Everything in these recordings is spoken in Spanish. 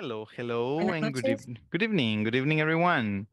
Hello, hello, and good, e good evening. Good evening, everyone.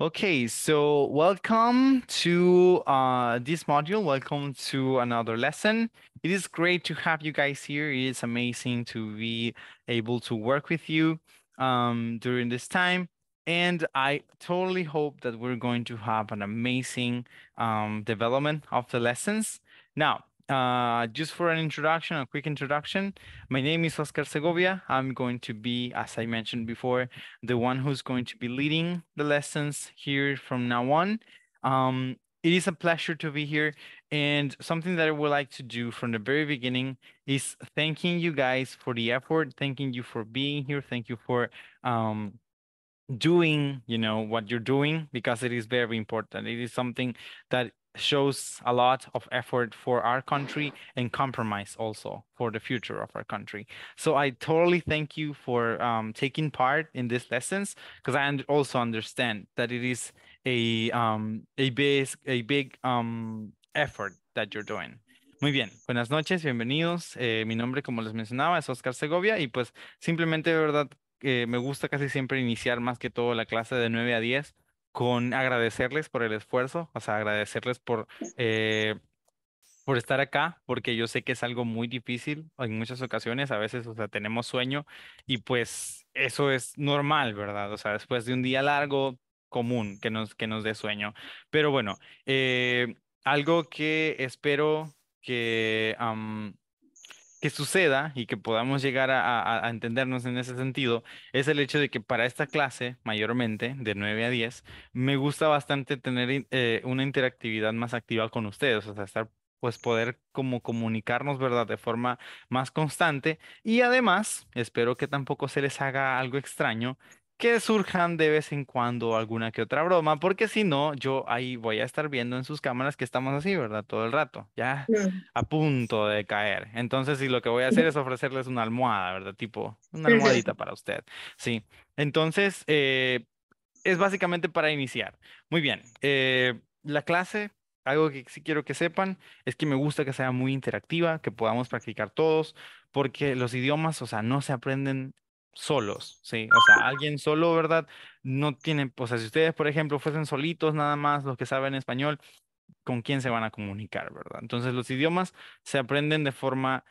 Okay, so welcome to uh, this module. Welcome to another lesson. It is great to have you guys here. It is amazing to be able to work with you um, during this time. And I totally hope that we're going to have an amazing um, development of the lessons. Now, uh, just for an introduction, a quick introduction, my name is Oscar Segovia. I'm going to be, as I mentioned before, the one who's going to be leading the lessons here from now on. Um, it is a pleasure to be here. And something that I would like to do from the very beginning is thanking you guys for the effort, thanking you for being here, thank you for um, doing you know what you're doing because it is very important it is something that shows a lot of effort for our country and compromise also for the future of our country. So I totally thank you for um, taking part in these lessons because I also understand that it is a um, a big a big um, effort that you're doing. Muy bien, buenas noches, bienvenidos. Eh, mi nombre, como les mencionaba, es Oscar Segovia y pues simplemente, de verdad, eh, me gusta casi siempre iniciar más que todo la clase de 9 a 10 con agradecerles por el esfuerzo, o sea, agradecerles por, eh, por estar acá, porque yo sé que es algo muy difícil en muchas ocasiones, a veces, o sea, tenemos sueño y pues eso es normal, ¿verdad? O sea, después de un día largo, común que nos, que nos dé sueño. Pero bueno, eh, algo que espero que que suceda y que podamos llegar a, entendernos en ese sentido es el hecho de que para esta clase, mayormente de 9 a 10, me gusta bastante tener eh, una interactividad más activa con ustedes, o sea, estar pues poder como comunicarnos, ¿verdad? De forma más constante. Y además, espero que tampoco se les haga algo extraño que surjan de vez en cuando alguna que otra broma, porque si no, yo ahí voy a estar viendo en sus cámaras que estamos así, ¿verdad? Todo el rato, ya a punto de caer. Entonces, si lo que voy a hacer es ofrecerles una almohada, ¿verdad? Tipo, una almohadita para usted. Sí. Entonces, eh, es básicamente para iniciar. Muy bien. Eh, la clase algo que sí quiero que sepan es que me gusta que sea muy interactiva, que podamos practicar todos, porque los idiomas, o sea, no se aprenden solos, ¿sí? O sea, alguien solo, ¿verdad? No tiene o sea, si ustedes, por ejemplo, fuesen solitos nada más, los que saben español, ¿con quién se van a comunicar, ¿verdad? Entonces, los idiomas se aprenden de forma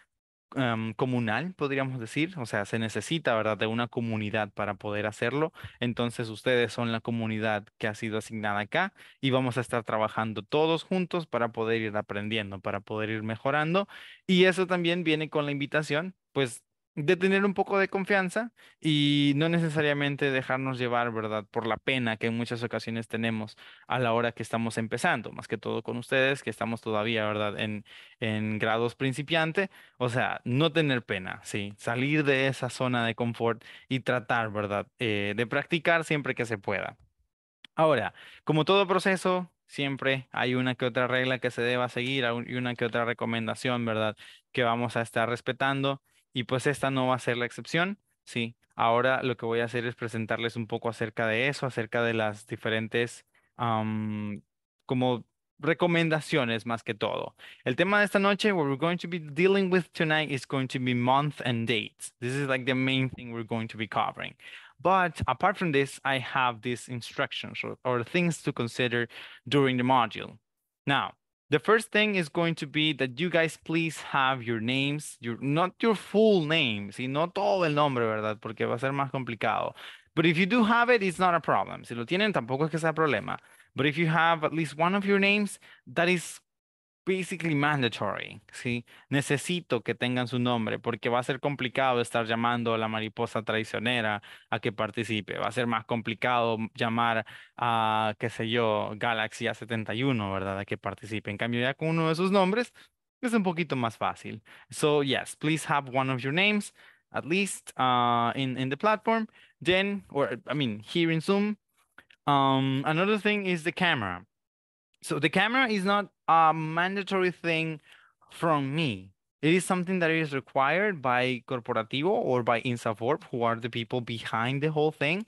em, comunal, podríamos decir, o sea, se necesita, ¿verdad?, de una comunidad para poder hacerlo. Entonces, ustedes son la comunidad que ha sido asignada acá y vamos a estar trabajando todos juntos para poder ir aprendiendo, para poder ir mejorando. Y eso también viene con la invitación, pues de tener un poco de confianza y no necesariamente dejarnos llevar, ¿verdad? Por la pena que en muchas ocasiones tenemos a la hora que estamos empezando, más que todo con ustedes que estamos todavía, ¿verdad? En, grados principiante, o sea, no tener pena, sí, salir de esa zona de confort y tratar, ¿verdad? Eh, de practicar siempre que se pueda. Ahora, como todo proceso, siempre hay una que otra regla que se deba seguir y una que otra recomendación, ¿verdad? Que vamos a estar respetando y pues esta no va a ser la excepción, ¿sí? Ahora lo que voy a hacer es presentarles un poco acerca de eso, acerca de las diferentes, como recomendaciones más que todo. El tema de esta noche, what we're going to be dealing with tonight is going to be month and dates. This is like the main thing we're going to be covering. But apart from this, I have these instructions or things to consider during the module. Now, The first thing is going to be that you guys please have your names, your not your full name, si no todo el nombre, ¿verdad? Porque va a ser más complicado. But if you do have it, it's not a problem. Si lo tienen, tampoco es que sea problema. But if you have at least one of your names, that is basically mandatory, ¿sí? Necesito que tengan su nombre porque va a ser complicado estar llamando a la mariposa traicionera a que participe, va a ser más complicado llamar a, qué sé yo, Galaxy A71, ¿verdad? A que participe. En cambio, ya con uno de sus nombres es un poquito más fácil. So, yes, please have one of your names, at least uh, in, in the platform. Then, or I mean, here in Zoom. Um, another thing is the camera. so the camera is not a mandatory thing from me. It is something that is required by Corporativo or by Insaforp, who are the people behind the whole thing.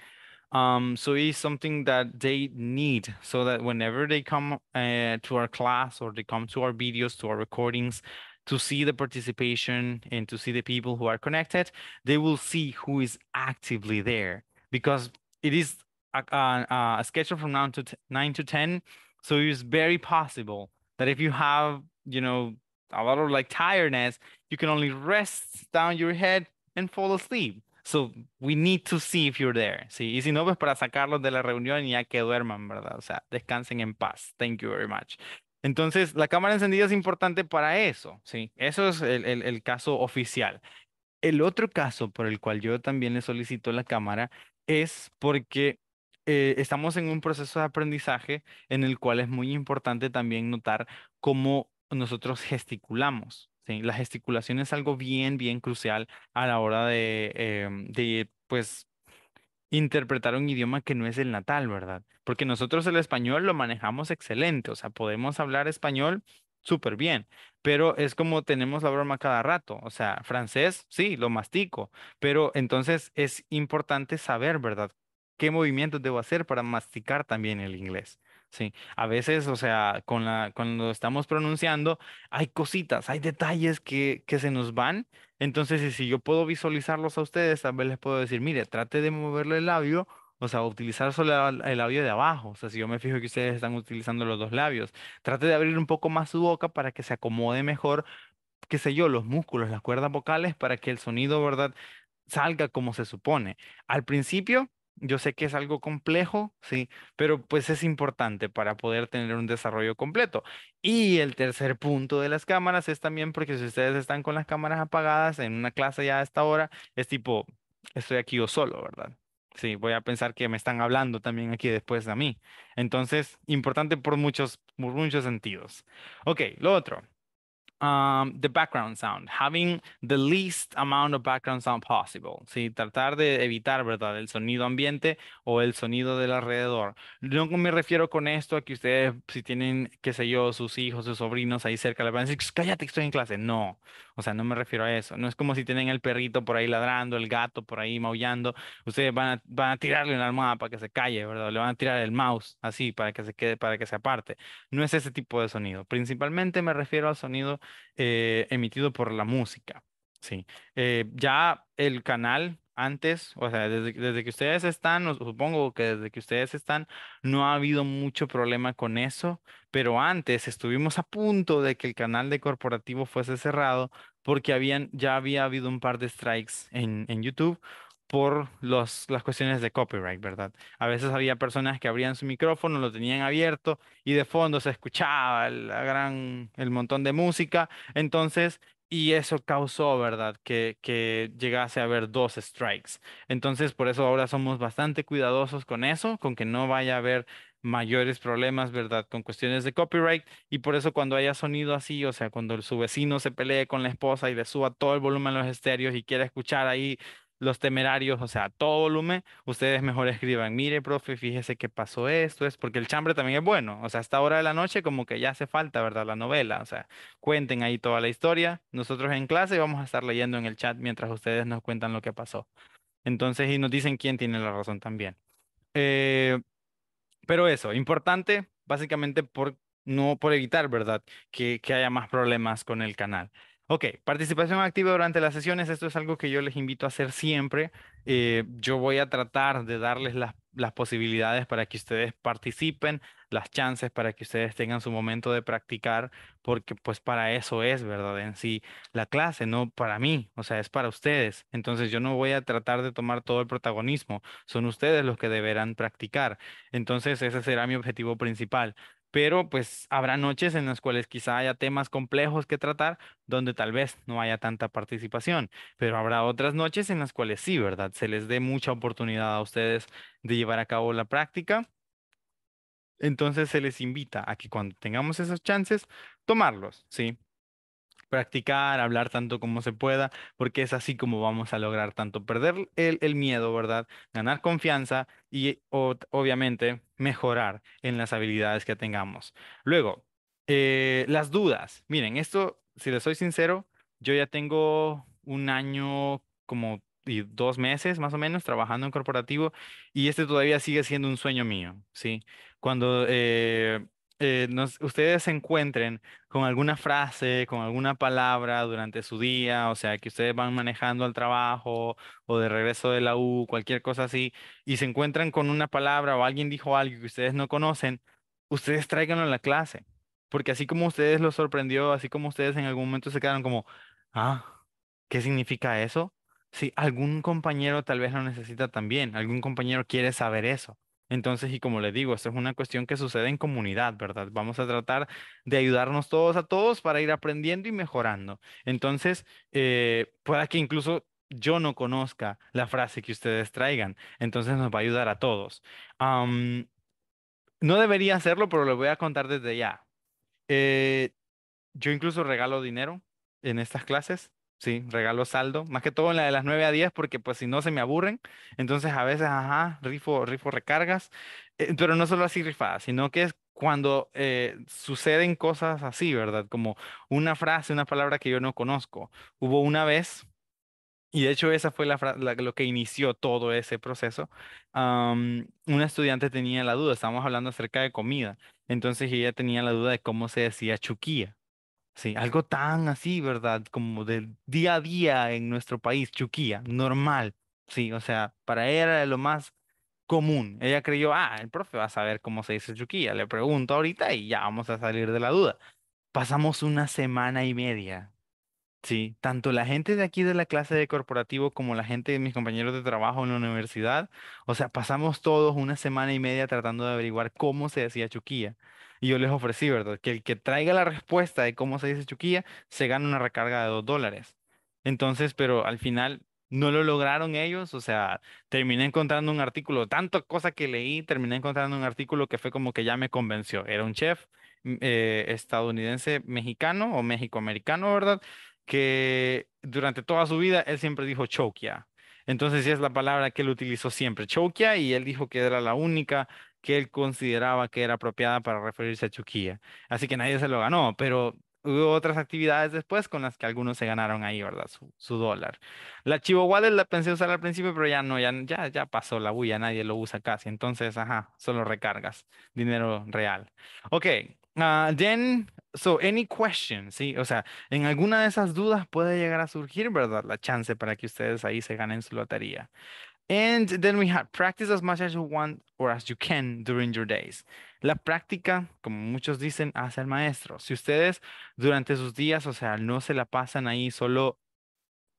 Um, so it is something that they need so that whenever they come uh, to our class or they come to our videos, to our recordings, to see the participation and to see the people who are connected, they will see who is actively there because it is a, a, a schedule from nine to 9 to 10 So it's very possible that if you have, you know, a lot of like tiredness, you can only rest down your head and fall asleep. So we need to see if you're there. Sí, y si no, pues para sacarlos de la reunión y ya que duerman, ¿verdad? O sea, descansen en paz. Thank you very much. Entonces, la cámara encendida es importante para eso, ¿sí? Eso es el, el caso oficial. El otro caso por el cual yo también le solicito la cámara es porque eh, estamos en un proceso de aprendizaje en el cual es muy importante también notar cómo nosotros gesticulamos. ¿sí? La gesticulación es algo bien, bien crucial a la hora de, em, de, pues, interpretar un idioma que no es el natal, ¿verdad? Porque nosotros el español lo manejamos excelente, o sea, podemos hablar español súper bien, pero es como tenemos la broma cada rato, o sea, francés, sí, lo mastico, pero entonces es importante saber, ¿verdad? qué movimientos debo hacer para masticar también el inglés. Sí, a veces, o sea, con la, cuando estamos pronunciando, hay cositas, hay detalles que, que se nos van. Entonces, si yo puedo visualizarlos a ustedes, tal vez les puedo decir, mire, trate de moverle el labio o sea, utilizar solo el labio de abajo. O sea, si yo me fijo que ustedes están utilizando los dos labios, trate de abrir un poco más su boca para que se acomode mejor, qué sé yo, los músculos, las cuerdas vocales, para que el sonido, ¿verdad? Salga como se supone. Al principio, yo sé que es algo complejo, sí, pero pues es importante para poder tener un desarrollo completo. Y el tercer punto de las cámaras es también porque si ustedes están con las cámaras apagadas en una clase ya a esta hora, es tipo, estoy aquí yo solo, ¿verdad? Sí, voy a pensar que me están hablando también aquí después de mí. Entonces, importante por muchos, por muchos sentidos. Ok, lo otro. Um, the background sound, having the least amount of background sound possible, ¿sí? tratar de evitar ¿verdad? el sonido ambiente o el sonido del alrededor. No me refiero con esto a que ustedes, si tienen, qué sé yo, sus hijos, sus sobrinos ahí cerca, le van a decir, pues cállate, estoy en clase. No, o sea, no me refiero a eso. No es como si tienen el perrito por ahí ladrando, el gato por ahí maullando. Ustedes van a, tirarle una almohada para que se calle, ¿verdad? Le van a tirar el mouse así para que se quede, para que se aparte. No es ese tipo de sonido. Principalmente me refiero al sonido eh, emitido por la música. Sí. Eh, ya el canal antes, o sea, desde, que ustedes están, supongo que desde que ustedes están, no ha habido mucho problema con eso, pero antes estuvimos a punto de que el canal de corporativo fuese cerrado porque habían, ya había habido un par de strikes en, en YouTube por los, las cuestiones de copyright, ¿verdad? A veces había personas que abrían su micrófono, lo tenían abierto y de fondo se escuchaba el, gran, el montón de música. Entonces, y eso causó, ¿verdad? Que, que llegase a haber dos strikes. Entonces, por eso ahora somos bastante cuidadosos con eso, con que no vaya a haber mayores problemas, ¿verdad? Con cuestiones de copyright y por eso cuando haya sonido así, o sea, cuando su vecino se pelee con la esposa y le suba todo el volumen a los estéreos y quiera escuchar ahí los temerarios, o sea, a todo volumen, ustedes mejor escriban, mire, profe, fíjese qué pasó esto, es porque el chambre también es bueno, o sea, hasta hora de la noche como que ya hace falta, ¿verdad? La novela, o sea, cuenten ahí toda la historia, nosotros en clase vamos a estar leyendo en el chat mientras ustedes nos cuentan lo que pasó. Entonces, y nos dicen quién tiene la razón también. Eh, pero eso, importante, básicamente por, no por evitar, ¿verdad? Que, que haya más problemas con el canal. Ok, participación activa durante las sesiones, esto es algo que yo les invito a hacer siempre. Eh, yo voy a tratar de darles las, las, posibilidades para que ustedes participen, las chances para que ustedes tengan su momento de practicar, porque pues para eso es, ¿verdad? En sí, la clase, no para mí, o sea, es para ustedes. Entonces yo no voy a tratar de tomar todo el protagonismo, son ustedes los que deberán practicar. Entonces ese será mi objetivo principal, pero pues habrá noches en las cuales quizá haya temas complejos que tratar donde tal vez no haya tanta participación, pero habrá otras noches en las cuales sí, ¿verdad? Se les dé mucha oportunidad a ustedes de llevar a cabo la práctica. Entonces se les invita a que cuando tengamos esas chances, tomarlos, ¿sí? practicar, hablar tanto como se pueda, porque es así como vamos a lograr tanto perder el, miedo, ¿verdad? Ganar confianza y obviamente mejorar en las habilidades que tengamos. Luego, eh, las dudas. Miren, esto, si les soy sincero, yo ya tengo un año como y dos meses más o menos trabajando en corporativo y este todavía sigue siendo un sueño mío, ¿sí? Cuando eh, eh, ustedes se encuentren con alguna frase, con alguna palabra durante su día, o sea, que ustedes van manejando al trabajo o de regreso de la U, cualquier cosa así, y se encuentran con una palabra o alguien dijo algo que ustedes no conocen, ustedes tráiganlo a la clase, porque así como ustedes lo sorprendió, así como ustedes en algún momento se quedaron como, ah, ¿qué significa eso? Sí, algún compañero tal vez lo necesita también, algún compañero quiere saber eso. Entonces, y como le digo, esto es una cuestión que sucede en comunidad, ¿verdad? Vamos a tratar de ayudarnos todos a todos para ir aprendiendo y mejorando. Entonces, eh, pueda que incluso yo no conozca la frase que ustedes traigan, entonces nos va a ayudar a todos. no debería hacerlo, pero lo voy a contar desde ya. Eh, yo incluso regalo dinero en estas clases Sí, regalo saldo, más que todo en la de las 9 a 10, porque pues si no se me aburren, entonces a veces, ajá, rifo, rifo recargas, eh, pero no solo así rifadas, sino que es cuando eh, suceden cosas así, ¿verdad? Como una frase, una palabra que yo no conozco. Hubo una vez, y de hecho esa fue la, la lo que inició todo ese proceso, un una estudiante tenía la duda, estábamos hablando acerca de comida, entonces ella tenía la duda de cómo se decía chuquía. Sí, algo tan así, ¿verdad? Como del día a día en nuestro país, Chuquía, normal. Sí, o sea, para ella era lo más común. Ella creyó, ah, el profe va a saber cómo se dice Chuquía, le pregunto ahorita y ya vamos a salir de la duda. Pasamos una semana y media. Sí, tanto la gente de aquí de la clase de corporativo como la gente de mis compañeros de trabajo en la universidad, o sea, pasamos todos una semana y media tratando de averiguar cómo se decía Chuquía. Y yo les ofrecí, ¿verdad? Que el que traiga la respuesta de cómo se dice chuquilla se gana una recarga de dos dólares. Entonces, pero al final no lo lograron ellos, o sea, terminé encontrando un artículo, tanto cosa que leí, terminé encontrando un artículo que fue como que ya me convenció. Era un chef mm, eh, estadounidense mexicano o mexicoamericano, ¿verdad? Que durante toda su vida él siempre dijo choquia. Entonces, sí es la palabra que él utilizó siempre, choquia, y él dijo que era la única que él consideraba que era apropiada para referirse a Chuquilla. Así que nadie se lo ganó, pero hubo otras actividades después con las que algunos se ganaron ahí, ¿verdad? Su, dólar. La Chivo la pensé usar al principio, pero ya no, ya, ya, ya pasó la bulla, nadie lo usa casi. Entonces, ajá, solo recargas, dinero real. Ok, then, ah, so any question, ¿sí? O sea, en alguna de esas dudas puede llegar a surgir, ¿verdad? La chance para que ustedes ahí se ganen su lotería. And then we have practice as much as you want or as you can during your days. La práctica, como muchos dicen, hace al maestro. Si ustedes durante sus días, o sea, no se la pasan ahí solo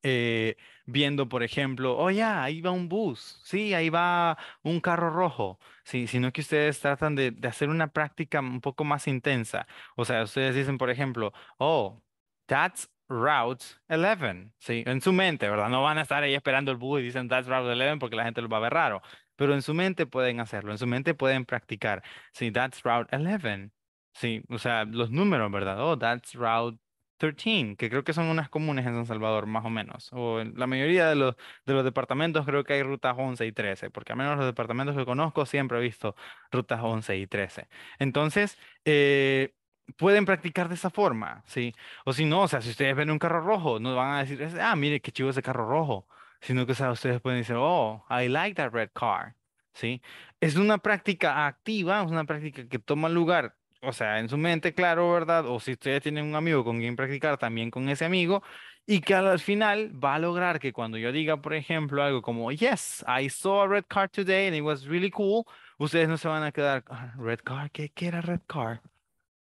eh, viendo, por ejemplo, oh, ya, ahí va un bus, sí, ahí va un carro rojo, sí, sino que ustedes tratan de, de hacer una práctica un poco más intensa. O sea, ustedes dicen, por ejemplo, oh, that's Route 11, ¿sí? En su mente, ¿verdad? No van a estar ahí esperando el bus y dicen That's Route 11 porque la gente lo va a ver raro. Pero en su mente pueden hacerlo, en su mente pueden practicar. Sí, That's Route 11, ¿sí? O sea, los números, ¿verdad? Oh, That's Route 13, que creo que son unas comunes en San Salvador, más o menos. O en la mayoría de los, de los departamentos creo que hay rutas 11 y 13, porque a menos los departamentos que conozco siempre he visto rutas 11 y 13. Entonces, eh, pueden practicar de esa forma, ¿sí? O si no, o sea, si ustedes ven un carro rojo, no van a decir, ah, mire, qué chivo ese carro rojo, sino que, o sea, ustedes pueden decir, oh, I like that red car, ¿sí? Es una práctica activa, es una práctica que toma lugar, o sea, en su mente, claro, ¿verdad? O si ustedes tienen un amigo con quien practicar, también con ese amigo, y que al final va a lograr que cuando yo diga, por ejemplo, algo como, yes, I saw a red car today and it was really cool, ustedes no se van a quedar, ah, red car, ¿qué, qué era red car?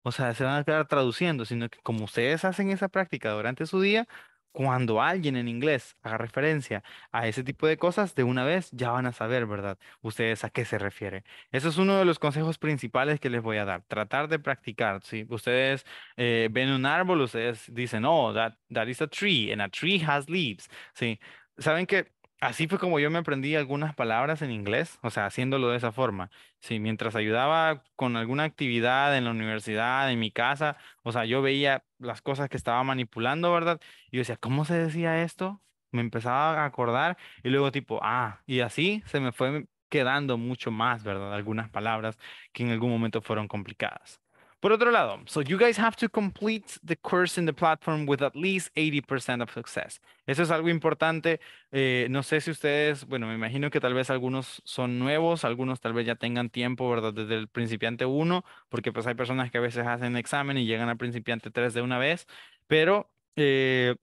O sea, se van a quedar traduciendo, sino que como ustedes hacen esa práctica durante su día, cuando alguien en inglés haga referencia a ese tipo de cosas, de una vez ya van a saber, ¿verdad? Ustedes a qué se refiere. Eso es uno de los consejos principales que les voy a dar. Tratar de practicar. Si ustedes eh, ven un árbol, ustedes dicen, oh, that, is a tree, and a tree has leaves. ¿Sí? Saben que Así fue como yo me aprendí algunas palabras en inglés, o sea, haciéndolo de esa forma. Sí, mientras ayudaba con alguna actividad en la universidad, en mi casa, o sea, yo veía las cosas que estaba manipulando, ¿verdad? Y yo decía, ¿cómo se decía esto? Me empezaba a acordar y luego tipo, ah, y así se me fue quedando mucho más, ¿verdad? Algunas palabras que en algún momento fueron complicadas. Por otro lado, so you guys have to complete the course in the platform with at least 80% of success. Eso es algo importante. Eh, no sé si ustedes, bueno, me imagino que tal vez algunos son nuevos, algunos tal vez ya tengan tiempo, ¿verdad? Desde el principiante 1, porque pues hay personas que a veces hacen examen y llegan al principiante 3 de una vez, pero eh,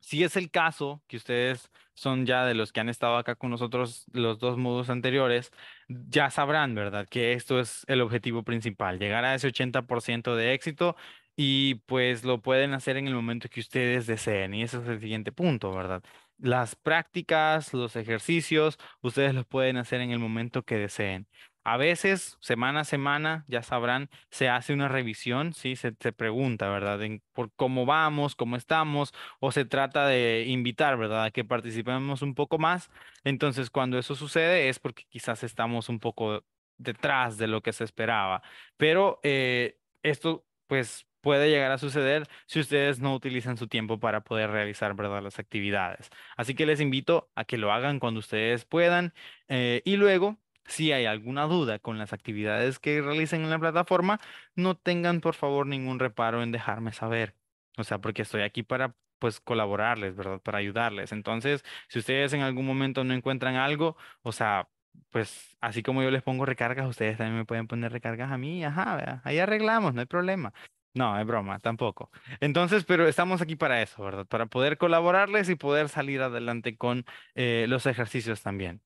si es el caso que ustedes son ya de los que han estado acá con nosotros los dos modos anteriores, ya sabrán, ¿verdad? Que esto es el objetivo principal, llegar a ese 80% de éxito y pues lo pueden hacer en el momento que ustedes deseen. Y ese es el siguiente punto, ¿verdad? Las prácticas, los ejercicios, ustedes los pueden hacer en el momento que deseen. A veces, semana a semana, ya sabrán, se hace una revisión, ¿sí? Se, pregunta, ¿verdad? por cómo vamos, cómo estamos, o se trata de invitar, ¿verdad? A que participemos un poco más. Entonces, cuando eso sucede es porque quizás estamos un poco detrás de lo que se esperaba. Pero eh, esto, pues, puede llegar a suceder si ustedes no utilizan su tiempo para poder realizar ¿verdad? las actividades. Así que les invito a que lo hagan cuando ustedes puedan eh, y luego si hay alguna duda con las actividades que realicen en la plataforma, no tengan por favor ningún reparo en dejarme saber. O sea, porque estoy aquí para pues colaborarles, ¿verdad? Para ayudarles. Entonces, si ustedes en algún momento no encuentran algo, o sea, pues así como yo les pongo recargas, ustedes también me pueden poner recargas a mí, ajá, ahí arreglamos, no hay problema. No, es broma, tampoco. Entonces, pero estamos aquí para eso, ¿verdad? Para poder colaborarles y poder salir adelante con eh, los ejercicios también.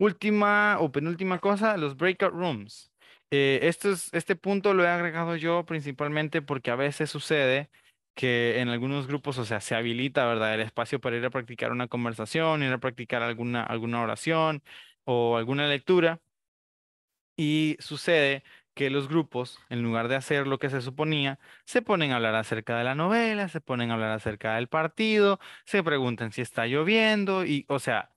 Última o penúltima cosa, los breakout rooms. Eh, es, este punto lo he agregado yo principalmente porque a veces sucede que en algunos grupos, o sea, se habilita, ¿verdad? El espacio para ir a practicar una conversación, ir a practicar alguna, alguna oración o alguna lectura. Y sucede que los grupos, en lugar de hacer lo que se suponía, se ponen a hablar acerca de la novela, se ponen a hablar acerca del partido, se preguntan si está lloviendo y, o sea,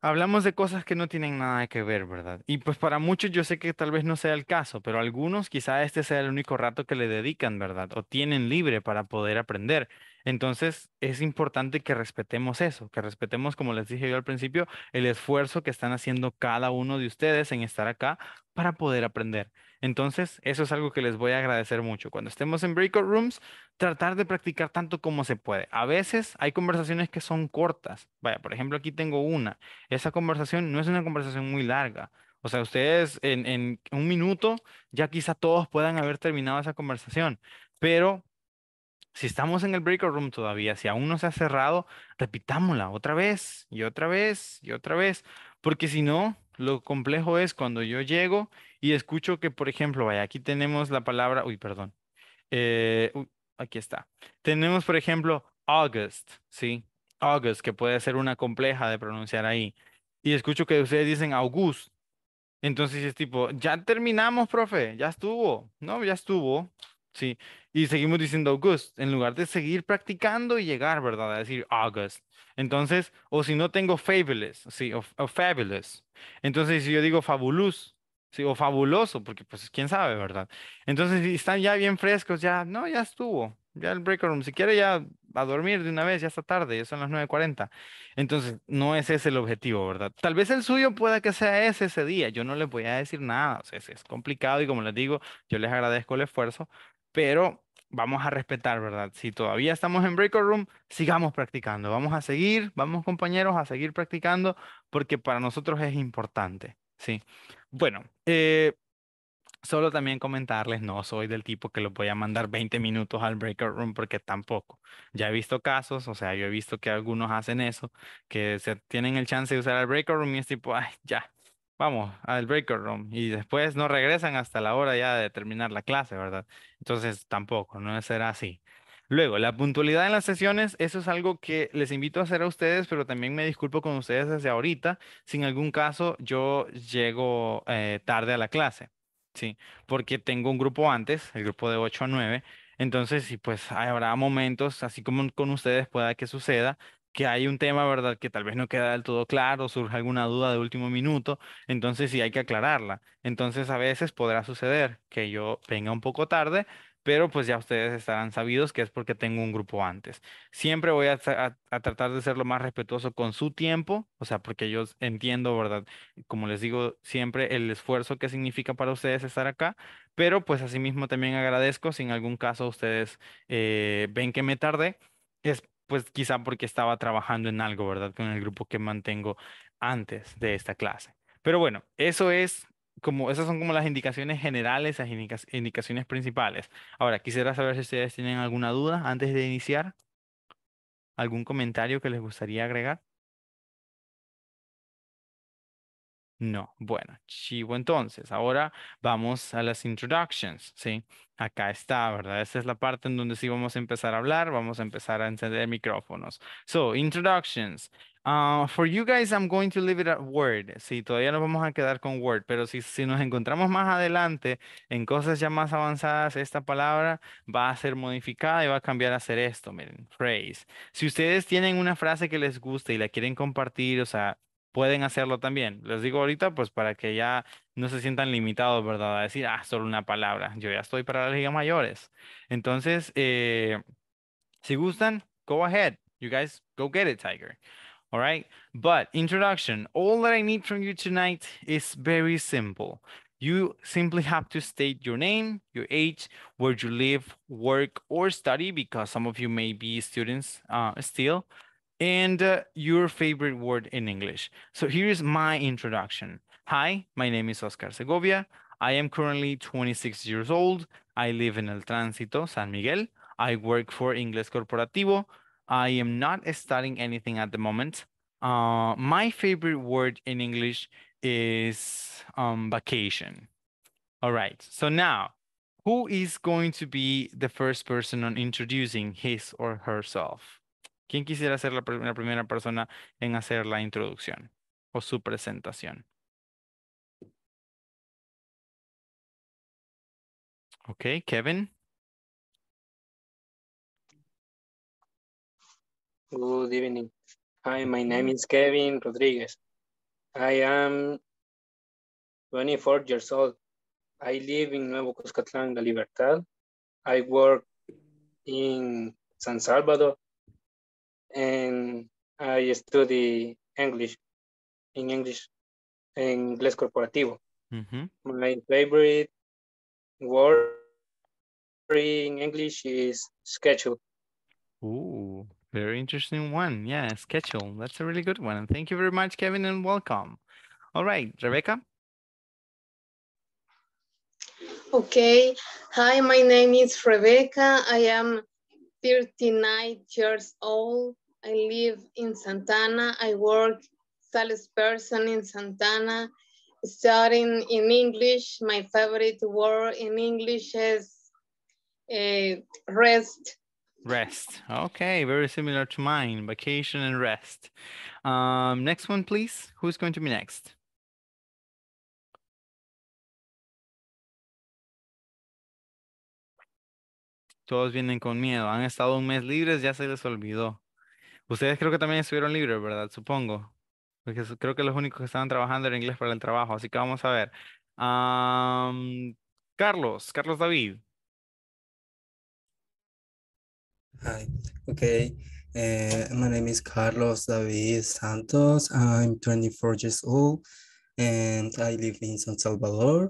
Hablamos de cosas que no tienen nada que ver, ¿verdad? Y pues para muchos yo sé que tal vez no sea el caso, pero algunos quizá este sea el único rato que le dedican, ¿verdad? O tienen libre para poder aprender. Entonces, es importante que respetemos eso, que respetemos, como les dije yo al principio, el esfuerzo que están haciendo cada uno de ustedes en estar acá para poder aprender. Entonces, eso es algo que les voy a agradecer mucho. Cuando estemos en breakout rooms, tratar de practicar tanto como se puede. A veces hay conversaciones que son cortas. Vaya, por ejemplo, aquí tengo una. Esa conversación no es una conversación muy larga. O sea, ustedes en, un minuto ya quizá todos puedan haber terminado esa conversación, pero si estamos en el breakout room todavía, si aún no se ha cerrado, repitámosla otra vez y otra vez y otra vez, porque si no, lo complejo es cuando yo llego y escucho que, por ejemplo, vaya, aquí tenemos la palabra, uy, perdón, eh, aquí está. Tenemos, por ejemplo, August, ¿sí? August, que puede ser una compleja de pronunciar ahí. Y escucho que ustedes dicen August. Entonces es tipo, ya terminamos, profe, ya estuvo. No, ya estuvo y seguimos diciendo August, en lugar de seguir practicando y llegar, ¿verdad? A decir August. Entonces, o si no tengo fabulous, sí, o, fabulous. Entonces, si yo digo fabulous, sí, o fabuloso, porque pues quién sabe, ¿verdad? Entonces, si están ya bien frescos, ya, no, ya estuvo, ya el break room, si quiere ya a dormir de una vez, ya está tarde, ya son las 9.40. Entonces, no es ese el objetivo, ¿verdad? Tal vez el suyo pueda que sea ese ese día, yo no les voy a decir nada, o sea, es complicado y como les digo, yo les agradezco el esfuerzo, pero vamos a respetar, ¿verdad? Si todavía estamos en break room, sigamos practicando, vamos a seguir, vamos compañeros a seguir practicando porque para nosotros es importante, ¿sí? Bueno, eh, solo también comentarles, no soy del tipo que lo voy a mandar 20 minutos al breakout room porque tampoco. Ya he visto casos, o sea, yo he visto que algunos hacen eso, que se tienen el chance de usar el breakout room y es tipo, ay, ya, vamos al breaker room y después no regresan hasta la hora ya de terminar la clase, ¿verdad? Entonces tampoco, no será así. Luego, la puntualidad en las sesiones, eso es algo que les invito a hacer a ustedes, pero también me disculpo con ustedes desde ahorita, si en algún caso yo llego eh, tarde a la clase, ¿sí? Porque tengo un grupo antes, el grupo de 8 a 9, entonces, sí, pues habrá momentos, así como con ustedes pueda que suceda, que hay un tema, ¿verdad?, que tal vez no queda del todo claro, surge alguna duda de último minuto, entonces sí hay que aclararla. Entonces a veces podrá suceder que yo venga un poco tarde, pero pues ya ustedes estarán sabidos que es porque tengo un grupo antes. Siempre voy a, tratar de ser lo más respetuoso con su tiempo, o sea, porque yo entiendo, ¿verdad? Como les digo, siempre el esfuerzo que significa para ustedes estar acá, pero pues asimismo también agradezco si en algún caso ustedes eh, ven que me tarde Es pues quizá porque estaba trabajando en algo, ¿verdad? Con el grupo que mantengo antes de esta clase. Pero bueno, eso es como, esas son como las indicaciones generales, las indicaciones principales. Ahora, quisiera saber si ustedes tienen alguna duda antes de iniciar, algún comentario que les gustaría agregar. No, bueno, chivo entonces. Ahora vamos a las introductions, ¿sí? Acá está, ¿verdad? Esta es la parte en donde sí vamos a empezar a hablar, vamos a empezar a encender micrófonos. So, introductions. Ah, for you guys, I'm going to leave it at Word. Sí, todavía nos vamos a quedar con Word, pero si, si nos encontramos más adelante en cosas ya más avanzadas, esta palabra va a ser modificada y va a cambiar a ser esto, miren, phrase. Si ustedes tienen una frase que les gusta y la quieren compartir, o sea, pueden hacerlo también. Les digo ahorita, pues para que ya no se sientan limitados, ¿verdad? A decir, ah, solo una palabra, yo ya estoy para las ligas mayores. Entonces, eh, si gustan, go ahead. You guys, go get it, Tiger. All right. But introduction, all that I need from you tonight is very simple. You simply have to state your name, your age, where you live, work, or study, because some of you may be students uh, still. and uh, your favorite word in English. So here is my introduction. Hi, my name is Oscar Segovia. I am currently 26 years old. I live in El Tránsito, San Miguel. I work for Inglés Corporativo. I am not studying anything at the moment. Uh, my favorite word in English is um, vacation. All right, so now who is going to be the first person on introducing his or herself? ¿Quién quisiera ser la, primera persona en hacer la introducción o su presentación? Ok, Kevin. Good evening. Hi, my name is Kevin Rodríguez. I am 24 years old. I live in Nuevo Cuscatlán, La Libertad. I work in San Salvador and I study English in English, in inglés corporativo. Mm -hmm. My favorite word in English is schedule. Ooh, very interesting one. Yeah, schedule. That's a really good one. Thank you very much, Kevin, and welcome. All right, Rebecca. Okay. Hi, my name is Rebecca. I am 39 years old. I live in Santana. I work salesperson in Santana, studying in English. My favorite word in English is uh, rest. Rest. Okay, very similar to mine, vacation and rest. Um, next one, please. Who's going to be next? Todos vienen con miedo. Han estado un mes libres, ya se les olvidó. Ustedes creo que también estuvieron libres, ¿verdad? Supongo. Porque creo que los únicos que estaban trabajando en inglés para el trabajo. Así que vamos a ver. Carlos, Carlos David. Hi, okay. Eh, my name is Carlos David Santos. I'm 24 years old and I live in San Salvador.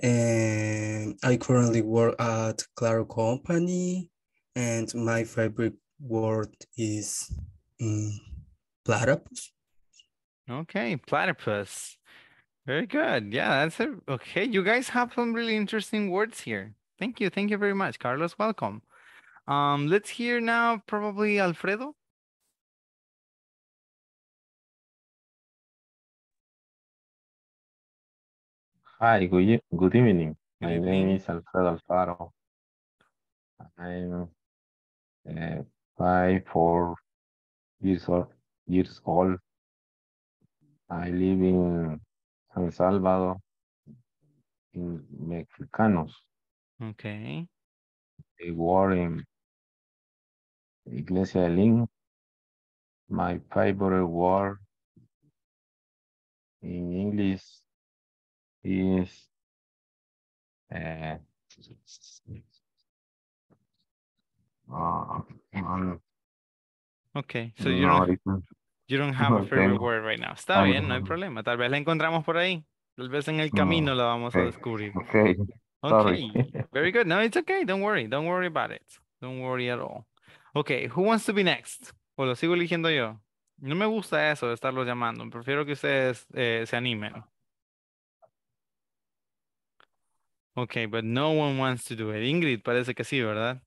and I currently work at Claro Company, and my favorite word is um, platypus. Okay, platypus. Very good. Yeah, that's it. Okay, you guys have some really interesting words here. Thank you. Thank you very much, Carlos. Welcome. Um, let's hear now probably Alfredo. Hi, good, good evening. My name is Alfredo Alfaro. I'm uh, eh, five, four years old, years old. I live in San Salvador, in Mexicanos. Okay. I work in Iglesia de Lin. My favorite word in English y eh ah, ah okay, so you don't, you don't have a favorite word right now. Está bien, no hay problema. Tal vez la encontramos por ahí. Tal vez en el camino la vamos a descubrir. Okay. Okay. Very good. No, it's okay. Don't worry. Don't worry about it. Don't worry at all. Okay, who wants to be next? O lo sigo eligiendo yo. No me gusta eso de estarlos llamando. Prefiero que ustedes eh, se animen. Okay, but no one wants to do it. Ingrid, parece que sí, ¿verdad?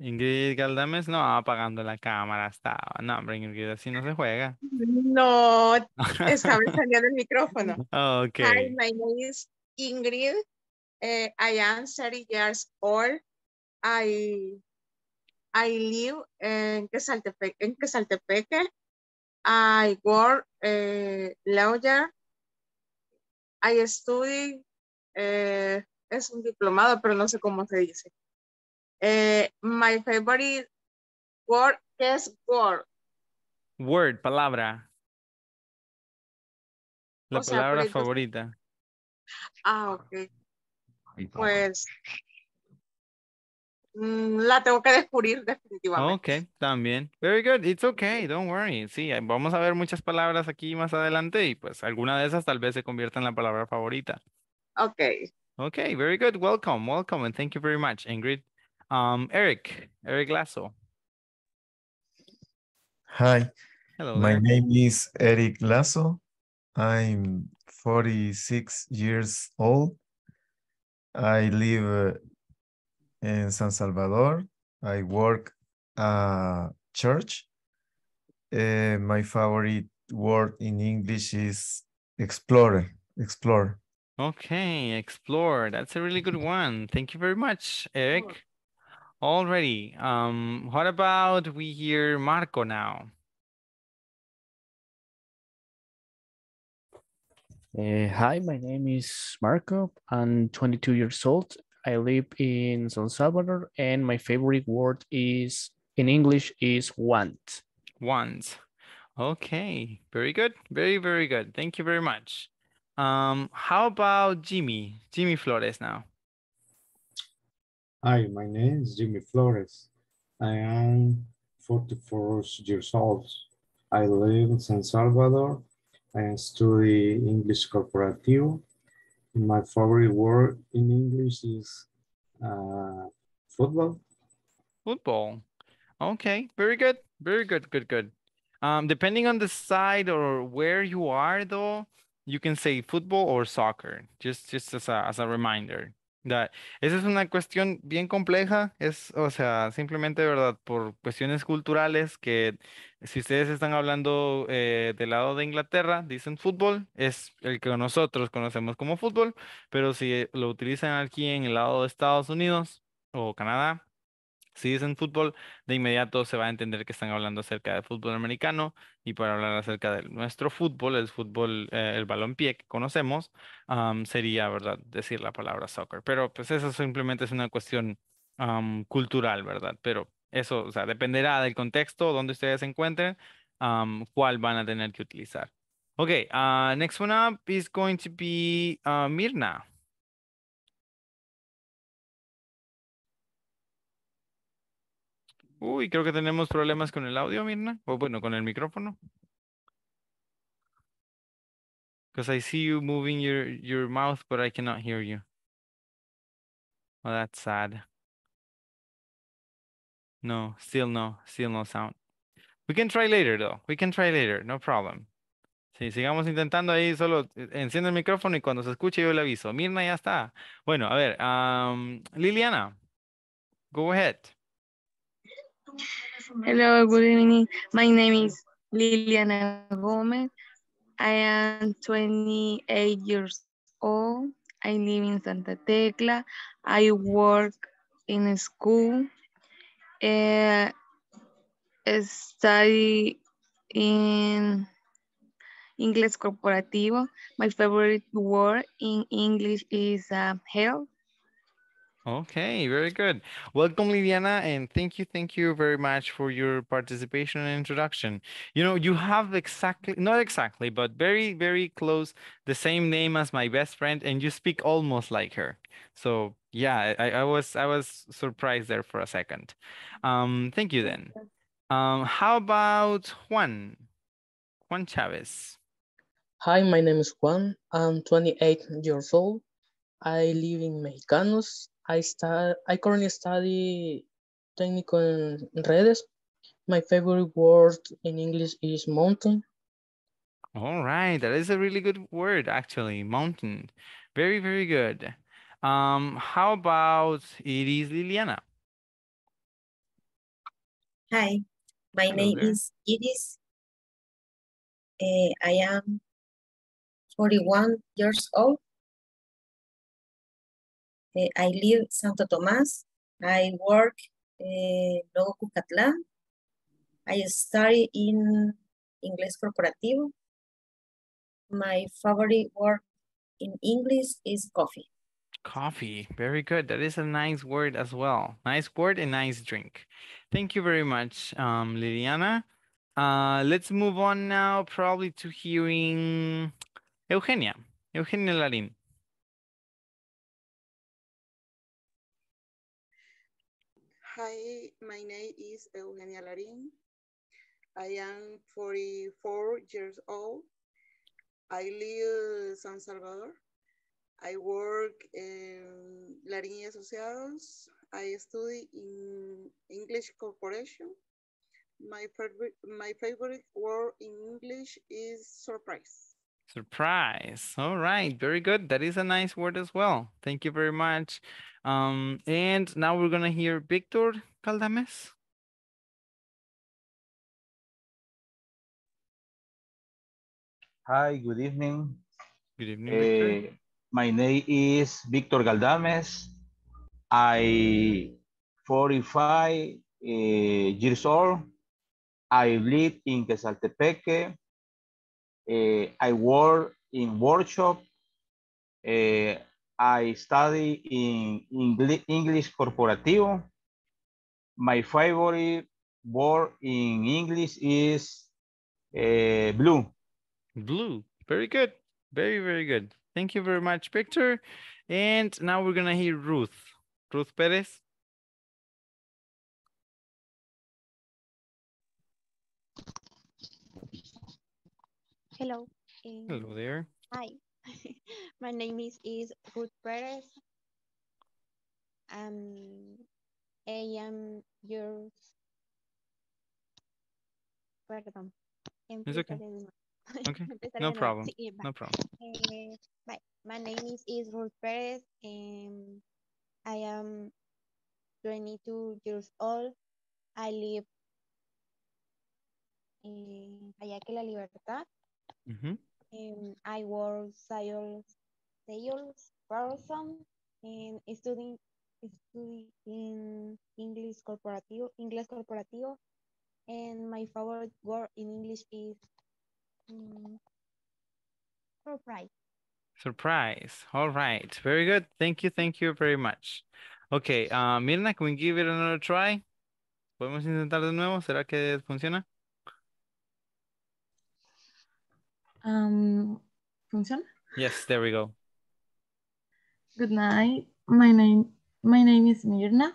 Ingrid Galdames no apagando la cámara estaba. No, Ingrid, así no se juega. No, estaba encendiendo el micrófono. Ok. Hi, my name is Ingrid. Eh, I am 30 years old. I, I live in Quesaltepeque, in Quesaltepeque. I work eh, I study, eh, es un diplomado, pero no sé cómo se dice. Eh, my favorite word, is word? Word, palabra. La palabra favorita. Ah, ok. Pues Mm, la tengo que descubrir definitivamente. Ok, también. Very good. It's okay. Don't worry. Sí, vamos a ver muchas palabras aquí más adelante y pues alguna de esas tal vez se convierta en la palabra favorita. Ok. Ok, very good. Welcome, welcome and thank you very much, Ingrid. Um, Eric, Eric Lasso. Hi. Hello. My name is Eric Lasso. I'm 46 years old. I live uh, in San Salvador. I work a church. Uh, my favorite word in English is explore, explore. Okay, explore. That's a really good one. Thank you very much, Eric. Already. Um, what about we hear Marco now? Uh, hi, my name is Marco. I'm 22 years old I live in San Salvador and my favorite word is in English is want. Want. Okay. Very good. Very, very good. Thank you very much. Um, how about Jimmy? Jimmy Flores now. Hi, my name is Jimmy Flores. I am 44 years old. I live in San Salvador. I study English Corporativo my favorite word in English is uh, football. Football. Okay, very good. Very good, good, good. Um, depending on the side or where you are though, you can say football or soccer, just just as a, as a reminder. esa es una cuestión bien compleja, es, o sea, simplemente, ¿verdad? Por cuestiones culturales que si ustedes están hablando eh, del lado de Inglaterra, dicen fútbol, es el que nosotros conocemos como fútbol, pero si lo utilizan aquí en el lado de Estados Unidos o Canadá, si dicen fútbol, de inmediato se va a entender que están hablando acerca de fútbol americano y para hablar acerca de nuestro fútbol, el fútbol, eh, el balompié que conocemos, sería, ¿verdad?, decir la palabra soccer. Pero pues eso simplemente es una cuestión cultural, ¿verdad? Pero eso, o sea, dependerá del contexto, donde ustedes se encuentren, cuál van a tener que utilizar. Ok, ah, next one up is going to be ah, Mirna. Uy, creo que tenemos problemas con el audio, Mirna. O bueno, con el micrófono. Because I see you moving your, your mouth, but I cannot hear you. Oh, that's sad. No, still no, still no sound. We can try later, though. We can try later, no problem. Sí, sigamos intentando ahí, solo eh, enciende el micrófono y cuando se escuche yo le aviso. Mirna, ya está. Bueno, a ver, Liliana, go ahead. Hello, good evening. My name is Liliana Gomez. I am 28 years old. I live in Santa Tecla. I work in a school. Uh, study in English Corporativo. My favorite word in English is uh, health. Okay, very good. Welcome, Liliana, and thank you, thank you very much for your participation and introduction. You know, you have exactly, not exactly, but very, very close, the same name as my best friend, and you speak almost like her. So yeah, I, I was I was surprised there for a second. Um, thank you then. Um, how about Juan? Juan Chavez. Hi, my name is Juan. I'm 28 years old. I live in Mexicanos, I start. I currently study technical in redes. My favorite word in English is mountain. All right, that is a really good word actually, mountain. Very very good. Um, how about it is Liliana? Hi, my Hello name there. is Iris. Uh, I am 41 years old. I eh, live Santo Tomás. I work in eh, Logo Cucatlán. I study in English Corporativo. My favorite word in English is coffee. Coffee, very good. That is a nice word as well. Nice word and nice drink. Thank you very much, um, Liliana. Uh, let's move on now, probably to hearing Eugenia, Eugenia Larin. Hi, my name is Eugenia Larin. I am 44 years old. I live in San Salvador. I work in Larin Associados. I study in English Corporation. My favorite, my favorite word in English is surprise. Surprise. All right. Very good. That is a nice word as well. Thank you very much um, and now we're gonna hear Victor Caldames. Hi, good evening. Good evening, uh, My name is Victor Galdames. I 45 uh, years old. I live in Quesaltepeque. Uh, eh, I work in workshop. I study in English, English corporativo. My favorite word in English is uh, blue. Blue. Very good. Very, very good. Thank you very much, Victor. And now we're going to hear Ruth. Ruth Perez. Hello. Eh, Hello there. Hi. My name is, is Ruth Perez. Um, I am your... Perdón. It's okay. okay. No problem. no problem. Uh, my, name is, is Ruth Perez. and I am 22 years old. I live eh, allá que la libertad. Uh mm-hmm. -huh. Em, I work sales, sales person and em, studying study in English corporativo, English corporativo, and my favorite word in English is mm, surprise. Surprise. All right. Very good. Thank you. Thank you very much. Okay. Uh, ah, Mirna, can we give it another try? ¿Podemos intentar de nuevo? ¿Será que funciona? Um, ¿Funciona? Yes, there we go. Good night. My name my name is Mirna.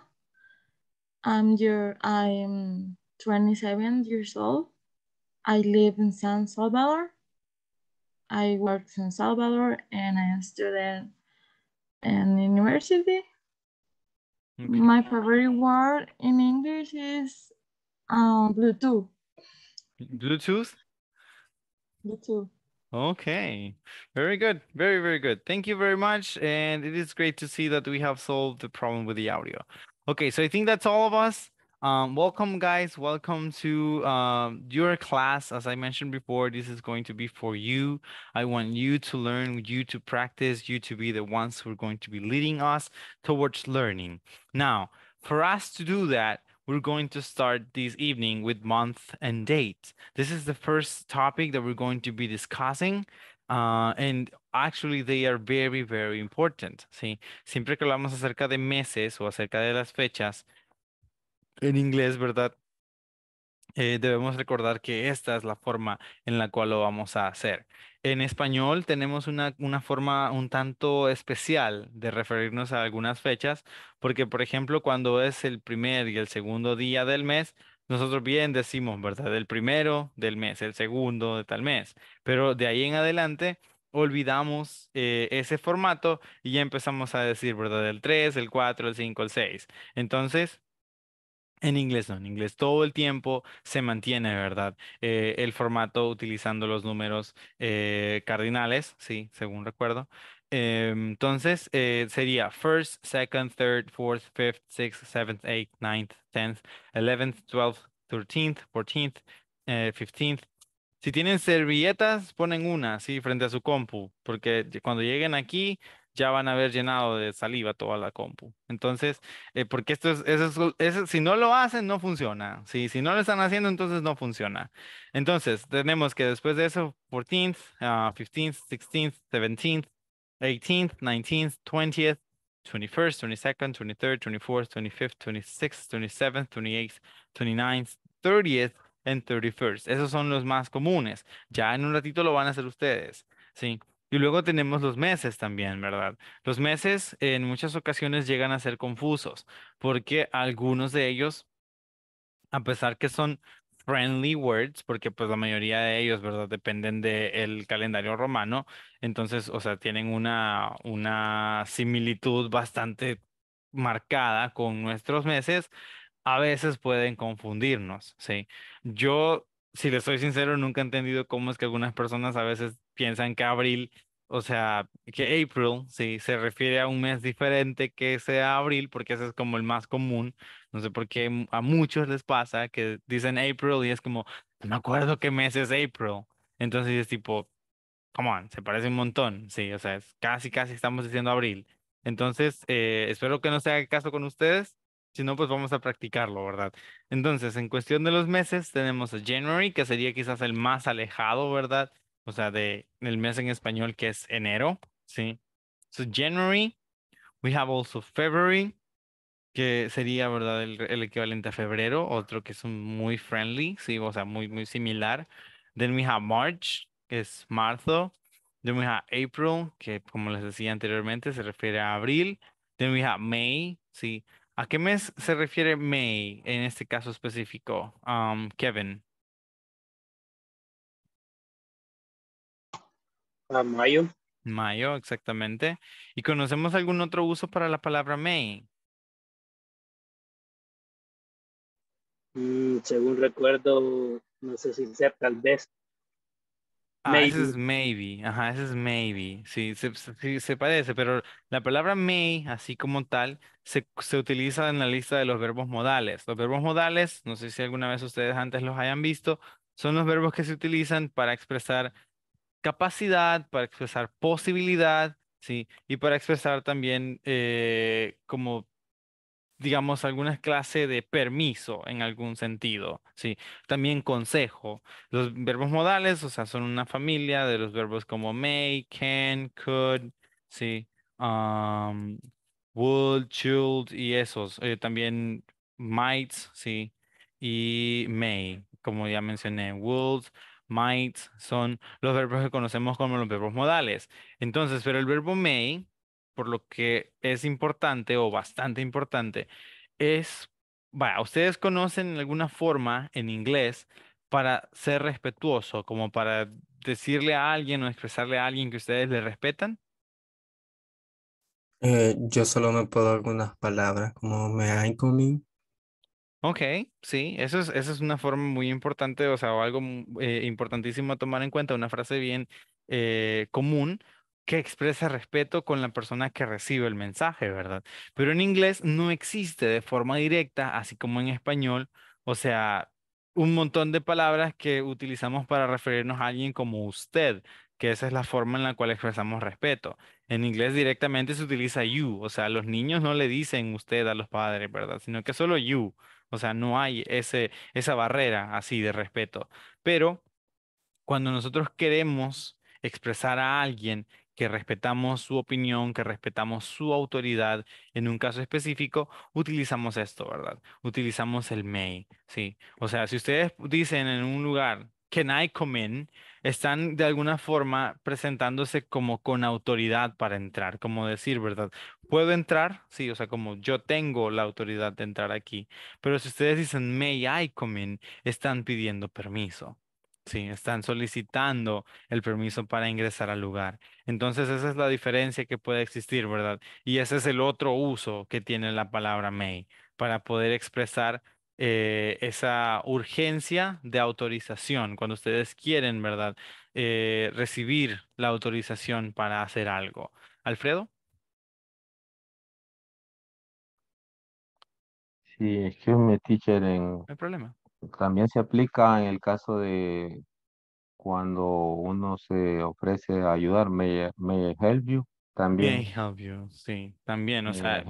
I'm your I'm 27 years old. I live in San Salvador. I work in Salvador and I'm a student in university. Okay. My favorite word in English is um, Bluetooth. Bluetooth? Bluetooth. Okay, very good. Very, very good. Thank you very much. And it is great to see that we have solved the problem with the audio. Okay, so I think that's all of us. Um, welcome, guys. Welcome to um, your class. As I mentioned before, this is going to be for you. I want you to learn, you to practice, you to be the ones who are going to be leading us towards learning. Now, for us to do that, we're going to start this evening with month and date. This is the first topic that we're going to be discussing. Uh, and actually they are very, very important. ¿sí? Siempre que hablamos acerca de meses o acerca de las fechas, en inglés, ¿verdad? Eh, debemos recordar que esta es la forma en la cual lo vamos a hacer. En español tenemos una, una, forma un tanto especial de referirnos a algunas fechas, porque por ejemplo cuando es el primer y el segundo día del mes, nosotros bien decimos, ¿verdad? El primero del mes, el segundo de tal mes, pero de ahí en adelante olvidamos eh, ese formato y ya empezamos a decir, ¿verdad? El 3, el 4, el 5, el 6. Entonces, en inglés no, en inglés todo el tiempo se mantiene, ¿verdad? Eh, el formato utilizando los números eh, cardinales, sí, según recuerdo. Eh, entonces sería first, second, third, fourth, fifth, sixth, seventh, eighth, ninth, tenth, eleventh, twelfth, thirteenth, fourteenth, fifteenth. Si tienen servilletas, ponen una, sí, frente a su compu, porque cuando lleguen aquí ya van a haber llenado de saliva toda la compu. Entonces, eh, porque esto es, eso si no lo hacen, no funciona. Si, no lo están haciendo, entonces no funciona. Entonces, tenemos que después de eso, 14th, 15th, 16th, 17th, 18th, 19th, 20th, 21st, 22nd, 23rd, 24th, 25th, 26th, 27th, 28th, 29th, 30th, and 31st. Esos son los más comunes. Ya en un ratito lo van a hacer ustedes. Sí. Y luego tenemos los meses también, ¿verdad? Los meses en muchas ocasiones llegan a ser confusos porque algunos de ellos, a pesar que son friendly words, porque pues la mayoría de ellos, ¿verdad? Dependen del calendario romano, entonces, o sea, tienen una, una similitud bastante marcada con nuestros meses, a veces pueden confundirnos, ¿sí? Yo si les soy sincero, nunca he entendido cómo es que algunas personas a veces piensan que abril, o sea, que April, sí, se refiere a un mes diferente que sea abril, porque ese es como el más común. No sé por qué a muchos les pasa que dicen April y es como, no me acuerdo qué mes es April. Entonces es tipo, come on, se parece un montón, sí, o sea, es casi, casi estamos diciendo abril. Entonces, eh, espero que no sea el caso con ustedes. Si no, pues vamos a practicarlo, ¿verdad? Entonces, en cuestión de los meses, tenemos a January, que sería quizás el más alejado, ¿verdad? O sea, de el mes en español que es enero, ¿sí? So, January, we have also February, que sería, ¿verdad? El, equivalente a febrero, otro que es muy friendly, ¿sí? O sea, muy, muy similar. Then we have March, que es marzo. Then we have April, que como les decía anteriormente, se refiere a abril. Then we have May, ¿sí? ¿A qué mes se refiere May en este caso específico, um, Kevin? A ah, mayo. Mayo, exactamente. ¿Y conocemos algún otro uso para la palabra May? Mm, según recuerdo, no sé si sea tal vez Ah, ese es maybe, ajá, ese es maybe, sí se, se parece, pero la palabra may, así como tal, se, se utiliza en la lista de los verbos modales. Los verbos modales, no sé si alguna vez ustedes antes los hayan visto, son los verbos que se utilizan para expresar capacidad, para expresar posibilidad, ¿sí? Y para expresar también eh, como digamos, alguna clase de permiso en algún sentido, ¿sí? También consejo. Los verbos modales, o sea, son una familia de los verbos como may, can, could, ¿sí? would, should y esos. Eh, también might, ¿sí? Y may, como ya mencioné, would, might, son los verbos que conocemos como los verbos modales. Entonces, pero el verbo may por lo que es importante o bastante importante, es, vaya, ustedes conocen alguna forma en inglés para ser respetuoso, como para decirle a alguien o expresarle a alguien que ustedes le respetan? Eh, yo solo me puedo algunas palabras, como me I coming. Ok, sí, eso es, eso es una forma muy importante, o sea, algo mm, eh, importantísimo a tomar en cuenta, una frase bien eh, común que expresa respeto con la persona que recibe el mensaje, ¿verdad? Pero en inglés no existe de forma directa, así como en español, o sea, un montón de palabras que utilizamos para referirnos a alguien como usted, que esa es la forma en la cual expresamos respeto. En inglés directamente se utiliza you, o sea, los niños no le dicen usted a los padres, ¿verdad? Sino que solo you, o sea, no hay ese, esa barrera así de respeto. Pero cuando nosotros queremos expresar a alguien que respetamos su opinión, que respetamos su autoridad en un caso específico, utilizamos esto, ¿verdad? Utilizamos el may, ¿sí? O sea, si ustedes dicen en un lugar, can I come in? Están de alguna forma presentándose como con autoridad para entrar, como decir, ¿verdad? ¿Puedo entrar? Sí, o sea, como yo tengo la autoridad de entrar aquí. Pero si ustedes dicen, may I come in? Están pidiendo permiso. Sí, están solicitando el permiso para ingresar al lugar. Entonces, esa es la diferencia que puede existir, ¿verdad? Y ese es el otro uso que tiene la palabra may para poder expresar eh, esa urgencia de autorización, cuando ustedes quieren, ¿verdad? Eh, recibir la autorización para hacer algo. Alfredo. Sí, excuse me, teacher, en... No hay problema. También se aplica en el caso de cuando uno se ofrece a ayudar, may, I- help you, también. May I help you, sí, también, o sea,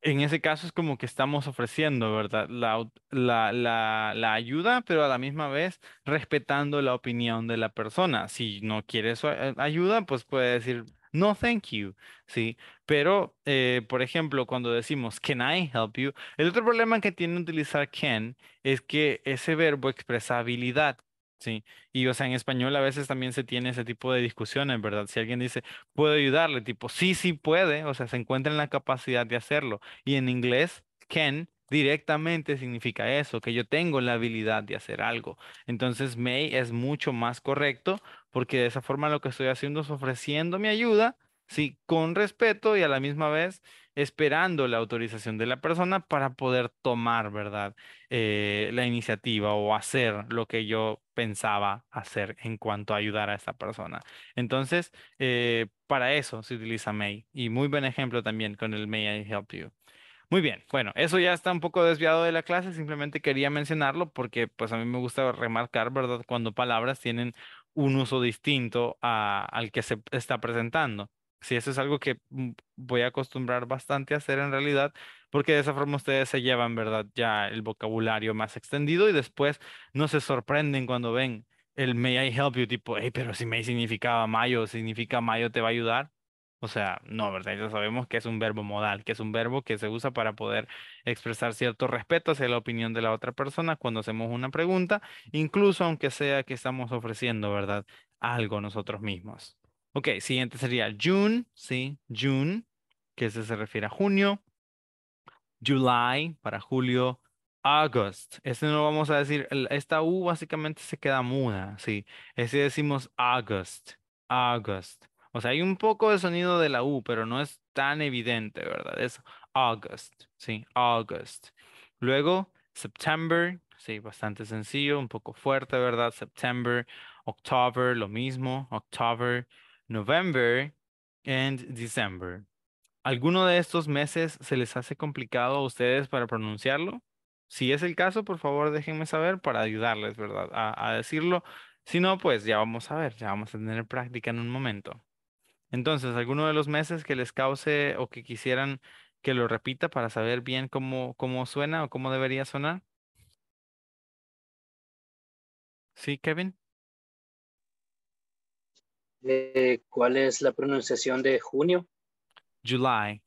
en ese caso es como que estamos ofreciendo, ¿verdad? La, la, la, la ayuda, pero a la misma vez respetando la opinión de la persona. Si no quiere eh, ayuda, pues puede decir, no thank you, ¿sí? Pero, eh, por ejemplo, cuando decimos can I help you, el otro problema que tiene utilizar can es que ese verbo expresa habilidad, ¿sí? Y, o sea, en español a veces también se tiene ese tipo de discusiones, ¿verdad? Si alguien dice, ¿puedo ayudarle? Tipo, sí, sí puede, o sea, se encuentra en la capacidad de hacerlo. Y en inglés, can directamente significa eso, que yo tengo la habilidad de hacer algo. Entonces, may es mucho más correcto porque de esa forma lo que estoy haciendo es ofreciendo mi ayuda, sí, con respeto y a la misma vez esperando la autorización de la persona para poder tomar, ¿verdad? Eh, la iniciativa o hacer lo que yo pensaba hacer en cuanto a ayudar a esta persona. Entonces, eh, para eso se utiliza May. Y muy buen ejemplo también con el May I Help You. Muy bien, bueno, eso ya está un poco desviado de la clase, simplemente quería mencionarlo porque pues a mí me gusta remarcar, ¿verdad? Cuando palabras tienen un uso distinto al que se está presentando. Si eso es algo que mm, voy a acostumbrar bastante a hacer en realidad, porque de esa forma ustedes se llevan, ¿verdad? Ya el vocabulario más extendido y después no se sorprenden cuando ven el may I help you, tipo, hey, pero si May significaba mayo, significa mayo te va a ayudar. O sea, no, ¿verdad? Ya sabemos que es un verbo modal, que es un verbo que se usa para poder expresar cierto respeto hacia la opinión de la otra persona cuando hacemos una pregunta, incluso aunque sea que estamos ofreciendo, ¿verdad? Algo nosotros mismos. Ok, siguiente sería June, ¿sí? June, que ese se refiere a junio. July, para julio. August. Este no vamos a decir, esta U básicamente se queda muda, ¿sí? Ese decimos August, August. O sea, hay un poco de sonido de la U, pero no es tan evidente, ¿verdad? Es August, ¿sí? August. Luego, September, sí, bastante sencillo, un poco fuerte, ¿verdad? September, October, lo mismo, October, November and December. ¿Alguno de estos meses se les hace complicado a ustedes para pronunciarlo? Si es el caso, por favor, déjenme saber para ayudarles, ¿verdad? A, a decirlo. Si no, pues ya vamos a ver, ya vamos a tener práctica en un momento. Entonces, alguno de los meses que les cause o que quisieran que lo repita para saber bien cómo, cómo suena o cómo debería sonar. ¿Sí, Kevin? Eh, ¿Cuál es la pronunciación de junio? July.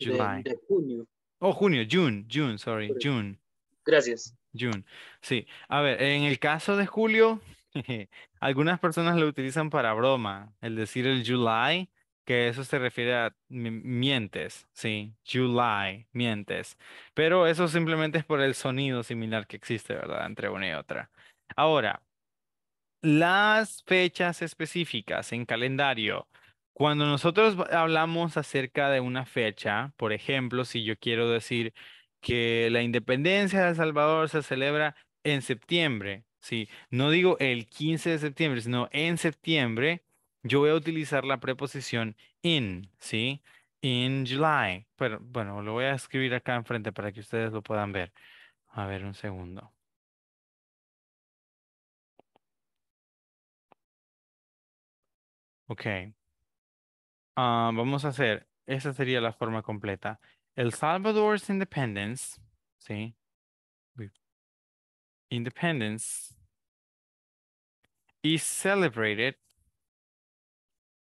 July. junio. Oh, junio, June, June, sorry, June. Gracias. June. Sí. A ver, en el caso de julio, Algunas personas lo utilizan para broma, el decir el July que eso se refiere a mientes, sí, July, mientes. Pero eso simplemente es por el sonido similar que existe, ¿verdad? Entre una y otra. Ahora, las fechas específicas en calendario. Cuando nosotros hablamos acerca de una fecha, por ejemplo, si yo quiero decir que la independencia de El Salvador se celebra en septiembre, Sí, no digo el 15 de septiembre, sino en septiembre yo voy a utilizar la preposición in, ¿sí? In July. Pero bueno, lo voy a escribir acá enfrente para que ustedes lo puedan ver. A ver, un segundo. Ok. Ah, vamos a hacer, esa sería la forma completa. El Salvador's independence, ¿sí? independence is celebrated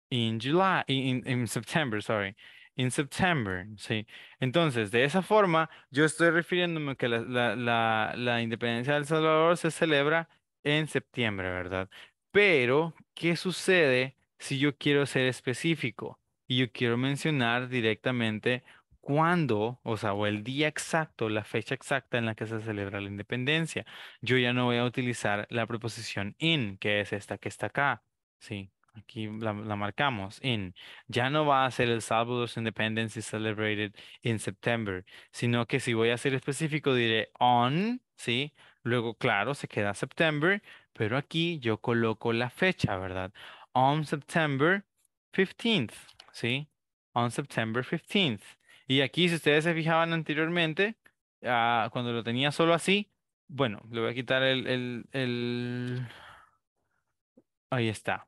in July, in, in September, sorry, in September, ¿sí? Entonces, de esa forma, yo estoy refiriéndome que la, independencia del Salvador se celebra en septiembre, ¿verdad? Pero, ¿qué sucede si yo quiero ser específico? Y yo quiero mencionar directamente cuando, o sea, o el día exacto, la fecha exacta en la que se celebra la independencia. Yo ya no voy a utilizar la preposición in, que es esta que está acá, ¿sí? Aquí la, marcamos, in. Ya no va a ser El Salvador's Independence is celebrated in September, sino que si voy a ser específico diré on, ¿sí? Luego, claro, se queda September, pero aquí yo coloco la fecha, ¿verdad? On September 15th, ¿sí? On September 15th. Y aquí, si ustedes se fijaban anteriormente, ah, cuando lo tenía solo así, bueno, le voy a quitar el, Ahí está.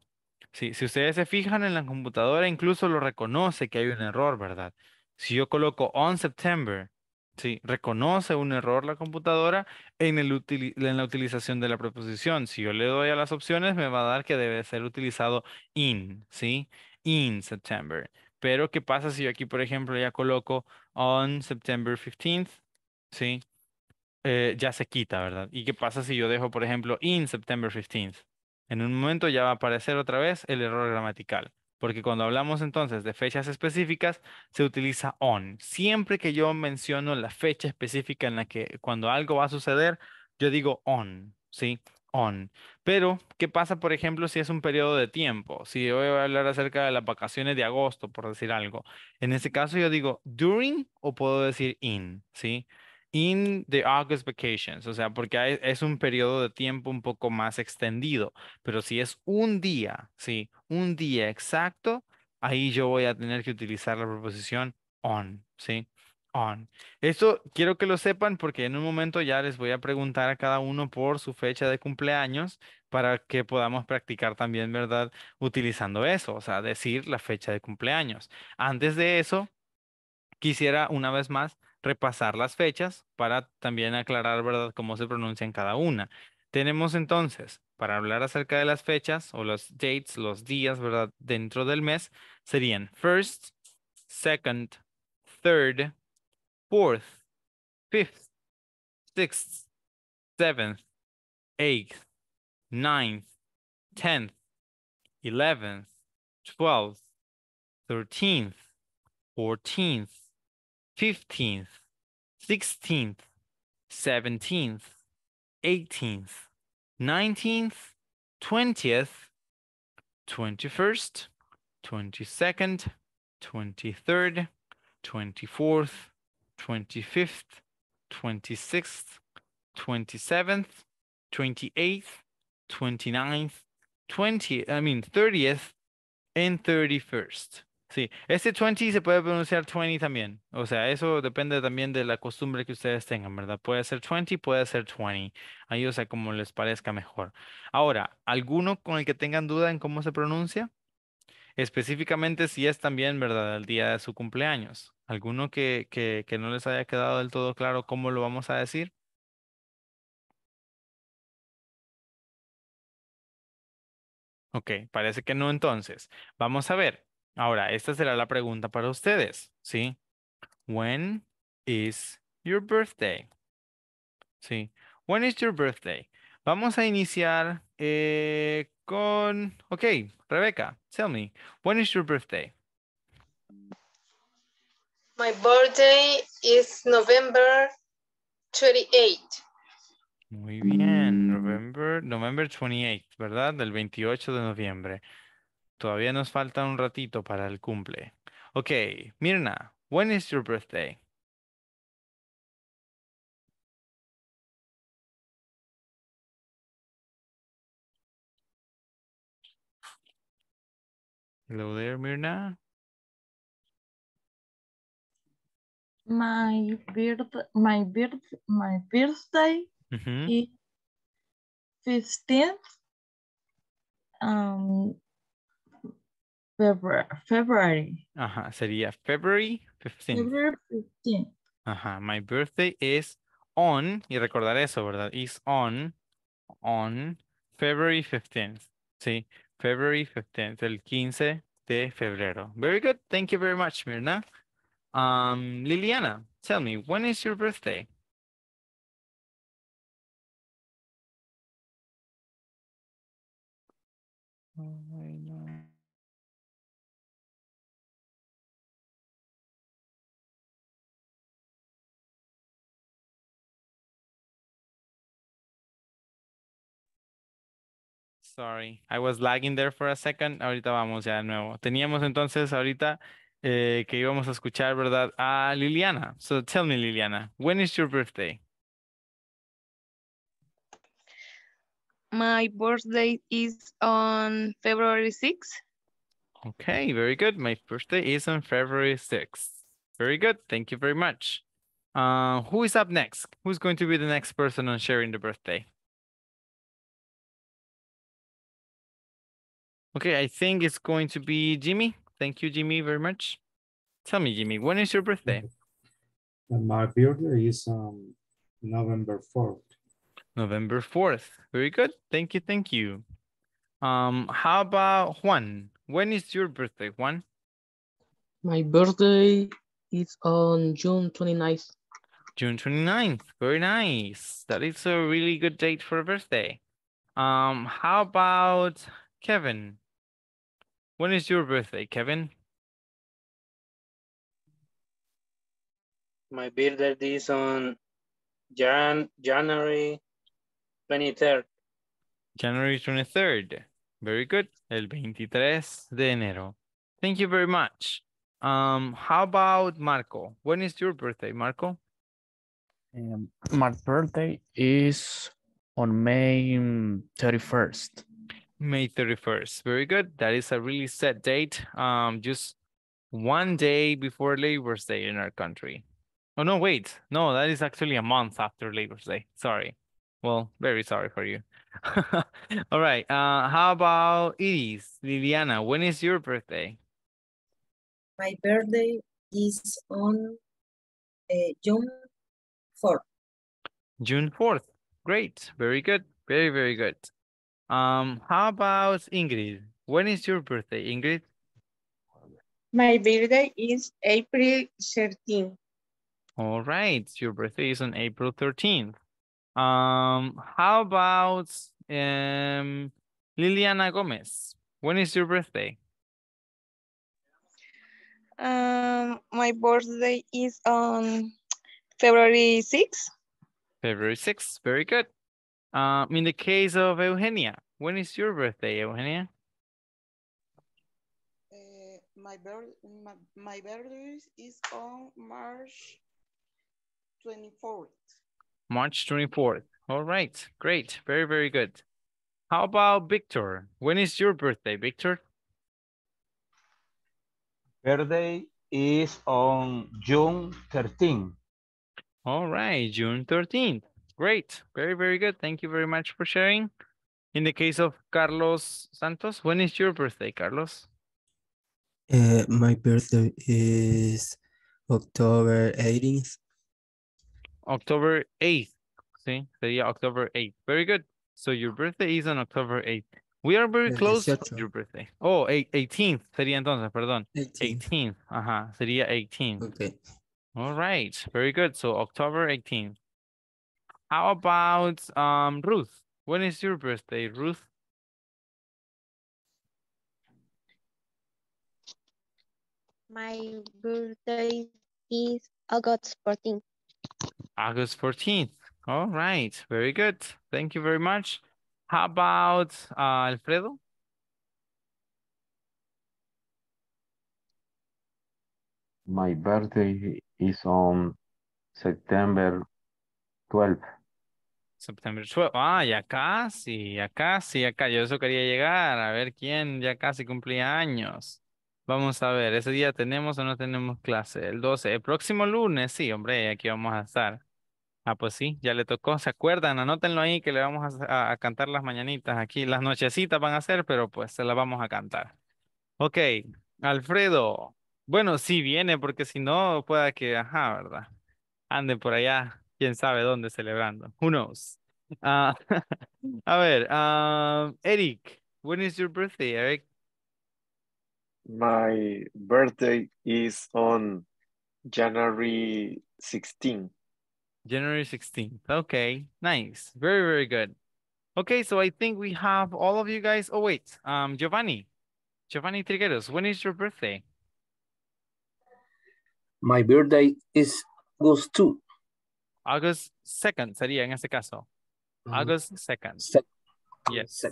si ustedes se fijan en la computadora, incluso lo reconoce que hay un error, ¿verdad? Si yo coloco on September, sí, reconoce un error la computadora en, el en la utilización de la proposición Si yo le doy a las opciones, me va a dar que debe ser utilizado in, ¿sí? In September. Pero, ¿qué pasa si yo aquí, por ejemplo, ya coloco on September 15th? ¿Sí? Eh, ya se quita, ¿verdad? ¿Y qué pasa si yo dejo, por ejemplo, in September 15th? En un momento ya va a aparecer otra vez el error gramatical. Porque cuando hablamos entonces de fechas específicas, se utiliza on. Siempre que yo menciono la fecha específica en la que cuando algo va a suceder, yo digo on, ¿sí? On. Pero, ¿qué pasa, por ejemplo, si es un periodo de tiempo? Si yo voy a hablar acerca de las vacaciones de agosto, por decir algo. En ese caso, yo digo during o puedo decir in, ¿sí? in the August vacations, o sea, porque es un periodo de tiempo un poco más extendido, pero si es un día, sí, un día exacto, ahí yo voy a tener que utilizar la preposición on, sí on. Esto quiero que lo sepan porque en un momento ya les voy a preguntar a cada uno por su fecha de cumpleaños para que podamos practicar también, ¿verdad? Utilizando eso, o sea, decir la fecha de cumpleaños. Antes de eso, quisiera una vez más repasar las fechas para también aclarar, ¿verdad?, cómo se pronuncian cada una. Tenemos entonces, para hablar acerca de las fechas o los dates, los días, ¿verdad?, dentro del mes, serían first, second, third, fourth, fifth, sixth, seventh, eighth, ninth, tenth, eleventh, twelfth, thirteenth, fourteenth, fifteenth, sixteenth, seventeenth, eighteenth, nineteenth, twentieth, twenty-first, twenty-second, twenty-third, twenty-fourth, 25th, 26th, 27th, 28th, 29th, 20, I mean 30th and 31st. Sí, este 20 se puede pronunciar 20 también. O sea, eso depende también de la costumbre que ustedes tengan, ¿verdad? Puede ser 20, puede ser 20. Ahí, o sea, como les parezca mejor. Ahora, ¿alguno con el que tengan duda en cómo se pronuncia? Específicamente si es también, ¿verdad? El día de su cumpleaños. ¿Alguno que, no les haya quedado del todo claro cómo lo vamos a decir? Ok, parece que no entonces. Vamos a ver. Ahora, esta será la pregunta para ustedes, ¿sí? When is your birthday? Sí. When is your birthday? Vamos a iniciar eh, con... Ok, Rebeca, tell me. When is your birthday? My birthday is November 28. Muy bien, mm. November, November 28, ¿verdad? Del 28 de noviembre. Todavía nos falta un ratito para el cumple. Ok, Mirna, when is your birthday? Hello there, Mirna. My, birth, my, birth, my birthday is 15th um, February. Ajá, sería February 15 Ajá, my birthday is on, y recordar eso, ¿verdad? Is on, on February 15th. Sí, February 15th, el 15 de febrero. Very good, thank you very much, Mirna. Um, Liliana, tell me, when is your birthday? Sorry, I was lagging there for a second. Ahorita vamos ya de nuevo. Teníamos entonces ahorita eh, que íbamos a escuchar, ¿verdad? A Liliana. So tell me, Liliana, when is your birthday? My birthday is on February 6th. Okay, very good. My birthday is on February 6th. Very good. Thank you very much. Uh, who is up next? Who's going to be the next person on sharing the birthday? Okay, I think it's going to be Jimmy. Thank you, Jimmy, very much. Tell me, Jimmy, when is your birthday? Uh, my birthday is um, November 4th. November 4th. Very good. Thank you. Thank you. Um, how about Juan? When is your birthday, Juan? My birthday is on June 29th. June 29th. Very nice. That is a really good date for a birthday. Um, how about Kevin? When is your birthday, Kevin? My birthday is on Jan January 23rd. January 23rd. Very good. El 23 de enero. Thank you very much. Um, how about Marco? When is your birthday, Marco? Um, my birthday is on May 31st. May 31st. Very good. That is a really set date. Um, just one day before Labor Day in our country. Oh, no, wait. No, that is actually a month after Labor Day. Sorry. Well, very sorry for you. All right. Uh, how about Iris, Liliana? When is your birthday? My birthday is on uh, June 4th. June 4th. Great. Very good. Very, very good. Um, how about Ingrid? When is your birthday, Ingrid? My birthday is April 13th. All right, your birthday is on April 13th. Um, how about um, Liliana Gomez? When is your birthday? Um, my birthday is on February 6th. February 6th, very good. Um, in the case of Eugenia, when is your birthday, Eugenia? Uh, my, birth, my, my birthday is on March 24th. March 24th. All right, great. Very, very good. How about Victor? When is your birthday, Victor? Birthday is on June 13th. All right, June 13th. Great. Very, very good. Thank you very much for sharing. In the case of Carlos Santos, when is your birthday, Carlos? Uh, my birthday is October 18th. October 8th. See, so yeah, October 8th. Very good. So your birthday is on October 8th. We are very close to your birthday. Oh, 18th sería entonces, perdón. 18th. 18th. Ajá, sería 18th. Okay. All right. Very good. So October 18th. How about um, Ruth? When is your birthday, Ruth? My birthday is August 14th. August 14th. All right. Very good. Thank you very much. How about uh, Alfredo? My birthday is on September 12th. septiembre Ah, ya casi, ya casi, ya Yo eso quería llegar, a ver quién ya casi cumplía años. Vamos a ver, ese día tenemos o no tenemos clase. El 12, el próximo lunes, sí, hombre, aquí vamos a estar. Ah, pues sí, ya le tocó. ¿Se acuerdan? Anótenlo ahí que le vamos a, cantar las mañanitas aquí. Las nochecitas van a ser, pero pues se las vamos a cantar. Ok, Alfredo. Bueno, sí viene, porque si no, pueda que, ajá, ¿verdad? Ande por allá quién sabe dónde celebrando. Who knows? Uh, a ver, um, Eric, when is your birthday, Eric? My birthday is on January 16. January 16th. Okay, nice. Very, very good. Okay, so I think we have all of you guys. Oh, wait, um, Giovanni. Giovanni Trigueros, when is your birthday? My birthday is August 2. August 2nd sería en este caso. August 2nd. Second. Yes.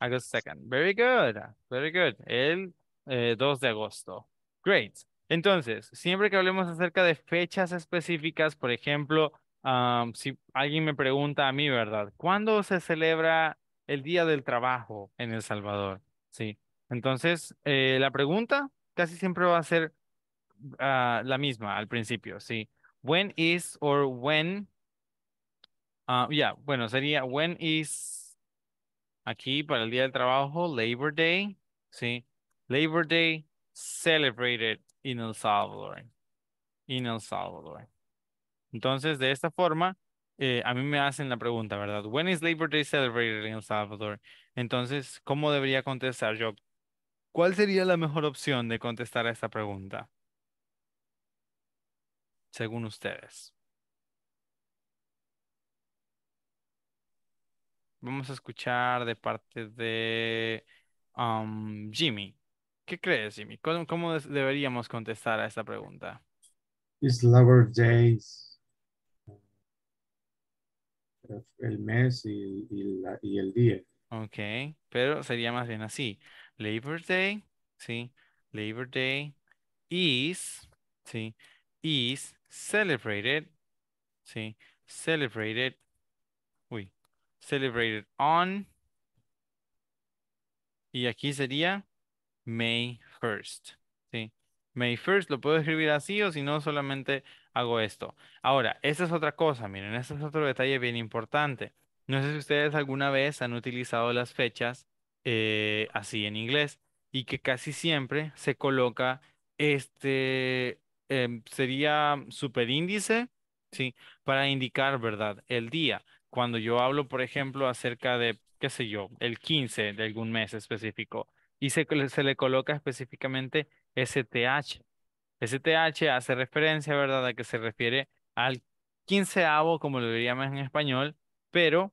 August 2nd. Very good. Very good. El eh, 2 de agosto. Great. Entonces, siempre que hablemos acerca de fechas específicas, por ejemplo, um, si alguien me pregunta a mí, ¿verdad? ¿Cuándo se celebra el Día del Trabajo en El Salvador? Sí. Entonces, eh, la pregunta casi siempre va a ser ah, la misma al principio, sí. When is or when. ah, yeah, bueno, sería when is aquí para el Día del Trabajo, Labor Day, ¿sí? Labor Day celebrated in El Salvador. In El Salvador. Entonces, de esta forma, eh, a mí me hacen la pregunta, ¿verdad? When is Labor Day celebrated in El Salvador? Entonces, ¿cómo debería contestar yo? ¿Cuál sería la mejor opción de contestar a esta pregunta? según ustedes. Vamos a escuchar de parte de um, Jimmy. ¿Qué crees, Jimmy? ¿Cómo, deberíamos contestar a esta pregunta? Is Labor Days. El mes y, y, el día. Ok, pero sería más bien así. Labor Day, ¿sí? Labor Day is, ¿sí? Is celebrated, ¿sí? Celebrated, uy, celebrated on, y aquí sería May 1st, ¿sí? May 1st lo puedo escribir así o si no solamente hago esto. Ahora, esta es otra cosa, miren, este es otro detalle bien importante. No sé si ustedes alguna vez han utilizado las fechas eh, así en inglés y que casi siempre se coloca este eh, sería superíndice, ¿sí? Para indicar, ¿verdad? El día. Cuando yo hablo, por ejemplo, acerca de, qué sé yo, el 15 de algún mes específico, y se, se le coloca específicamente STH. STH hace referencia, ¿verdad?, a que se refiere al quinceavo, como lo diríamos en español, pero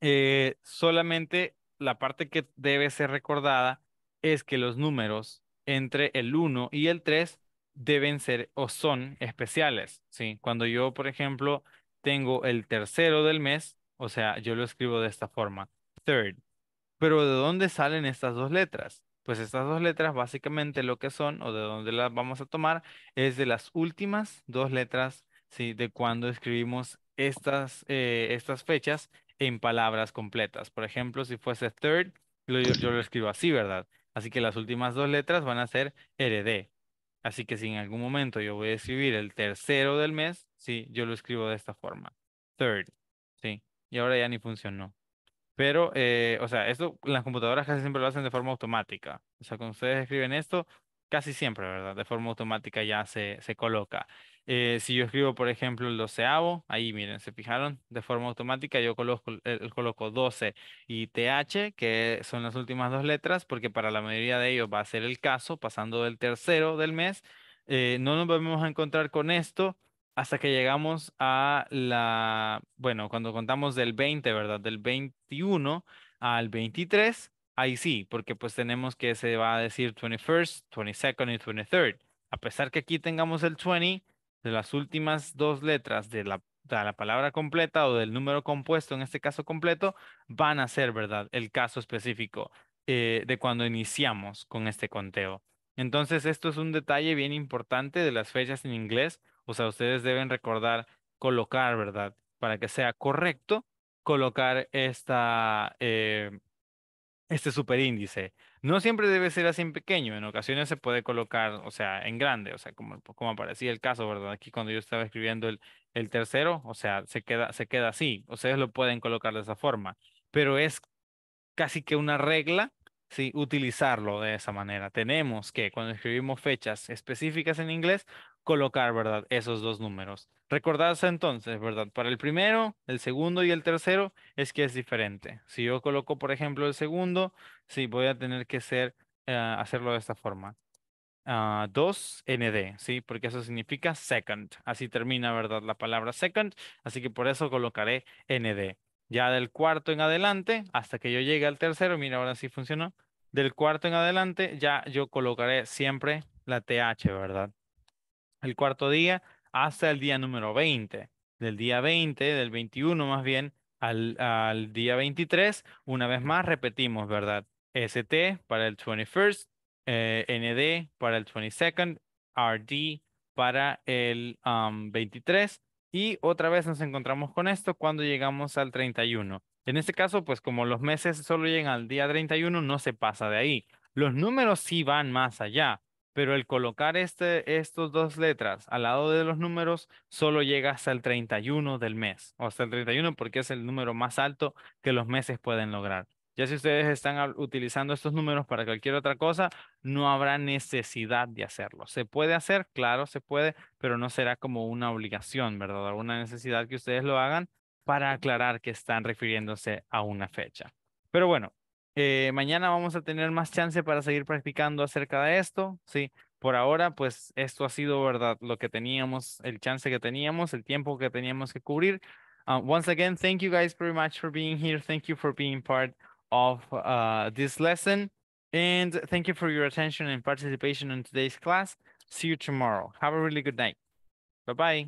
eh, solamente la parte que debe ser recordada es que los números entre el 1 y el 3 deben ser o son especiales. ¿sí? Cuando yo, por ejemplo, tengo el tercero del mes, o sea, yo lo escribo de esta forma, third. Pero ¿de dónde salen estas dos letras? Pues estas dos letras básicamente lo que son o de dónde las vamos a tomar es de las últimas dos letras ¿sí? de cuando escribimos estas, eh, estas fechas en palabras completas. Por ejemplo, si fuese third, yo, yo lo escribo así, ¿verdad? Así que las últimas dos letras van a ser RD, Así que si en algún momento yo voy a escribir el tercero del mes, sí, yo lo escribo de esta forma. Third, sí. Y ahora ya ni funcionó. Pero, eh, o sea, esto las computadoras casi siempre lo hacen de forma automática. O sea, cuando ustedes escriben esto, casi siempre, ¿verdad? De forma automática ya se, se coloca. Eh, si yo escribo, por ejemplo, el doceavo, ahí miren, se fijaron, de forma automática yo coloco, coloco 12 y TH, que son las últimas dos letras, porque para la mayoría de ellos va a ser el caso, pasando del tercero del mes, eh, no nos vamos a encontrar con esto hasta que llegamos a la, bueno, cuando contamos del 20, ¿verdad? Del 21 al 23, ahí sí, porque pues tenemos que se va a decir 21st, 22nd y 23rd. A pesar que aquí tengamos el 20, de las últimas dos letras de la, palabra completa o del número compuesto, en este caso completo, van a ser, ¿verdad?, el caso específico eh, de cuando iniciamos con este conteo. Entonces, esto es un detalle bien importante de las fechas en inglés. O sea, ustedes deben recordar colocar, ¿verdad? Para que sea correcto, colocar esta, eh, este superíndice. No siempre debe ser así en pequeño, en ocasiones se puede colocar, o sea, en grande, o sea, como, como aparecía el caso, ¿verdad? Aquí cuando yo estaba escribiendo el, el tercero, o sea, se queda, se queda así, ustedes lo pueden colocar de esa forma, pero es casi que una regla, sí, utilizarlo de esa manera. Tenemos que cuando escribimos fechas específicas en inglés, colocar, ¿verdad? Esos dos números. Recordarse entonces, ¿verdad? Para el primero, el segundo y el tercero es que es diferente. Si yo coloco, por ejemplo, el segundo, sí, voy a tener que ser, ah, hacerlo de esta forma. 2ND, ah, ¿sí? Porque eso significa second. Así termina, ¿verdad? La palabra second. Así que por eso colocaré ND. Ya del cuarto en adelante, hasta que yo llegue al tercero, mira, ahora sí funcionó. Del cuarto en adelante, ya yo colocaré siempre la TH, ¿verdad? el cuarto día, hasta el día número 20. Del día 20, del 21 más bien, al, día 23, una vez más repetimos, ¿verdad? ST para el 21st, eh, ND para el 22nd, RD para el 23 um, y otra vez nos encontramos con esto cuando llegamos al 31. En este caso, pues como los meses solo llegan al día 31, no se pasa de ahí. Los números sí van más allá pero el colocar este, estos dos letras al lado de los números solo llega hasta el 31 del mes, o hasta el 31 porque es el número más alto que los meses pueden lograr. Ya si ustedes están utilizando estos números para cualquier otra cosa, no habrá necesidad de hacerlo. ¿Se puede hacer? Claro, se puede, pero no será como una obligación, ¿verdad? Alguna necesidad que ustedes lo hagan para aclarar que están refiriéndose a una fecha. Pero bueno, eh, mañana vamos a tener más chance para seguir practicando acerca de esto, ¿sí? Por ahora, pues esto ha sido, ¿verdad? Lo que teníamos, el chance que teníamos, el tiempo que teníamos que cubrir. Uh, once again, thank you guys very much for being here. Thank you for being part of uh, this lesson. And thank you for your attention and participation in today's class. See you tomorrow. Have a really good night. Bye-bye.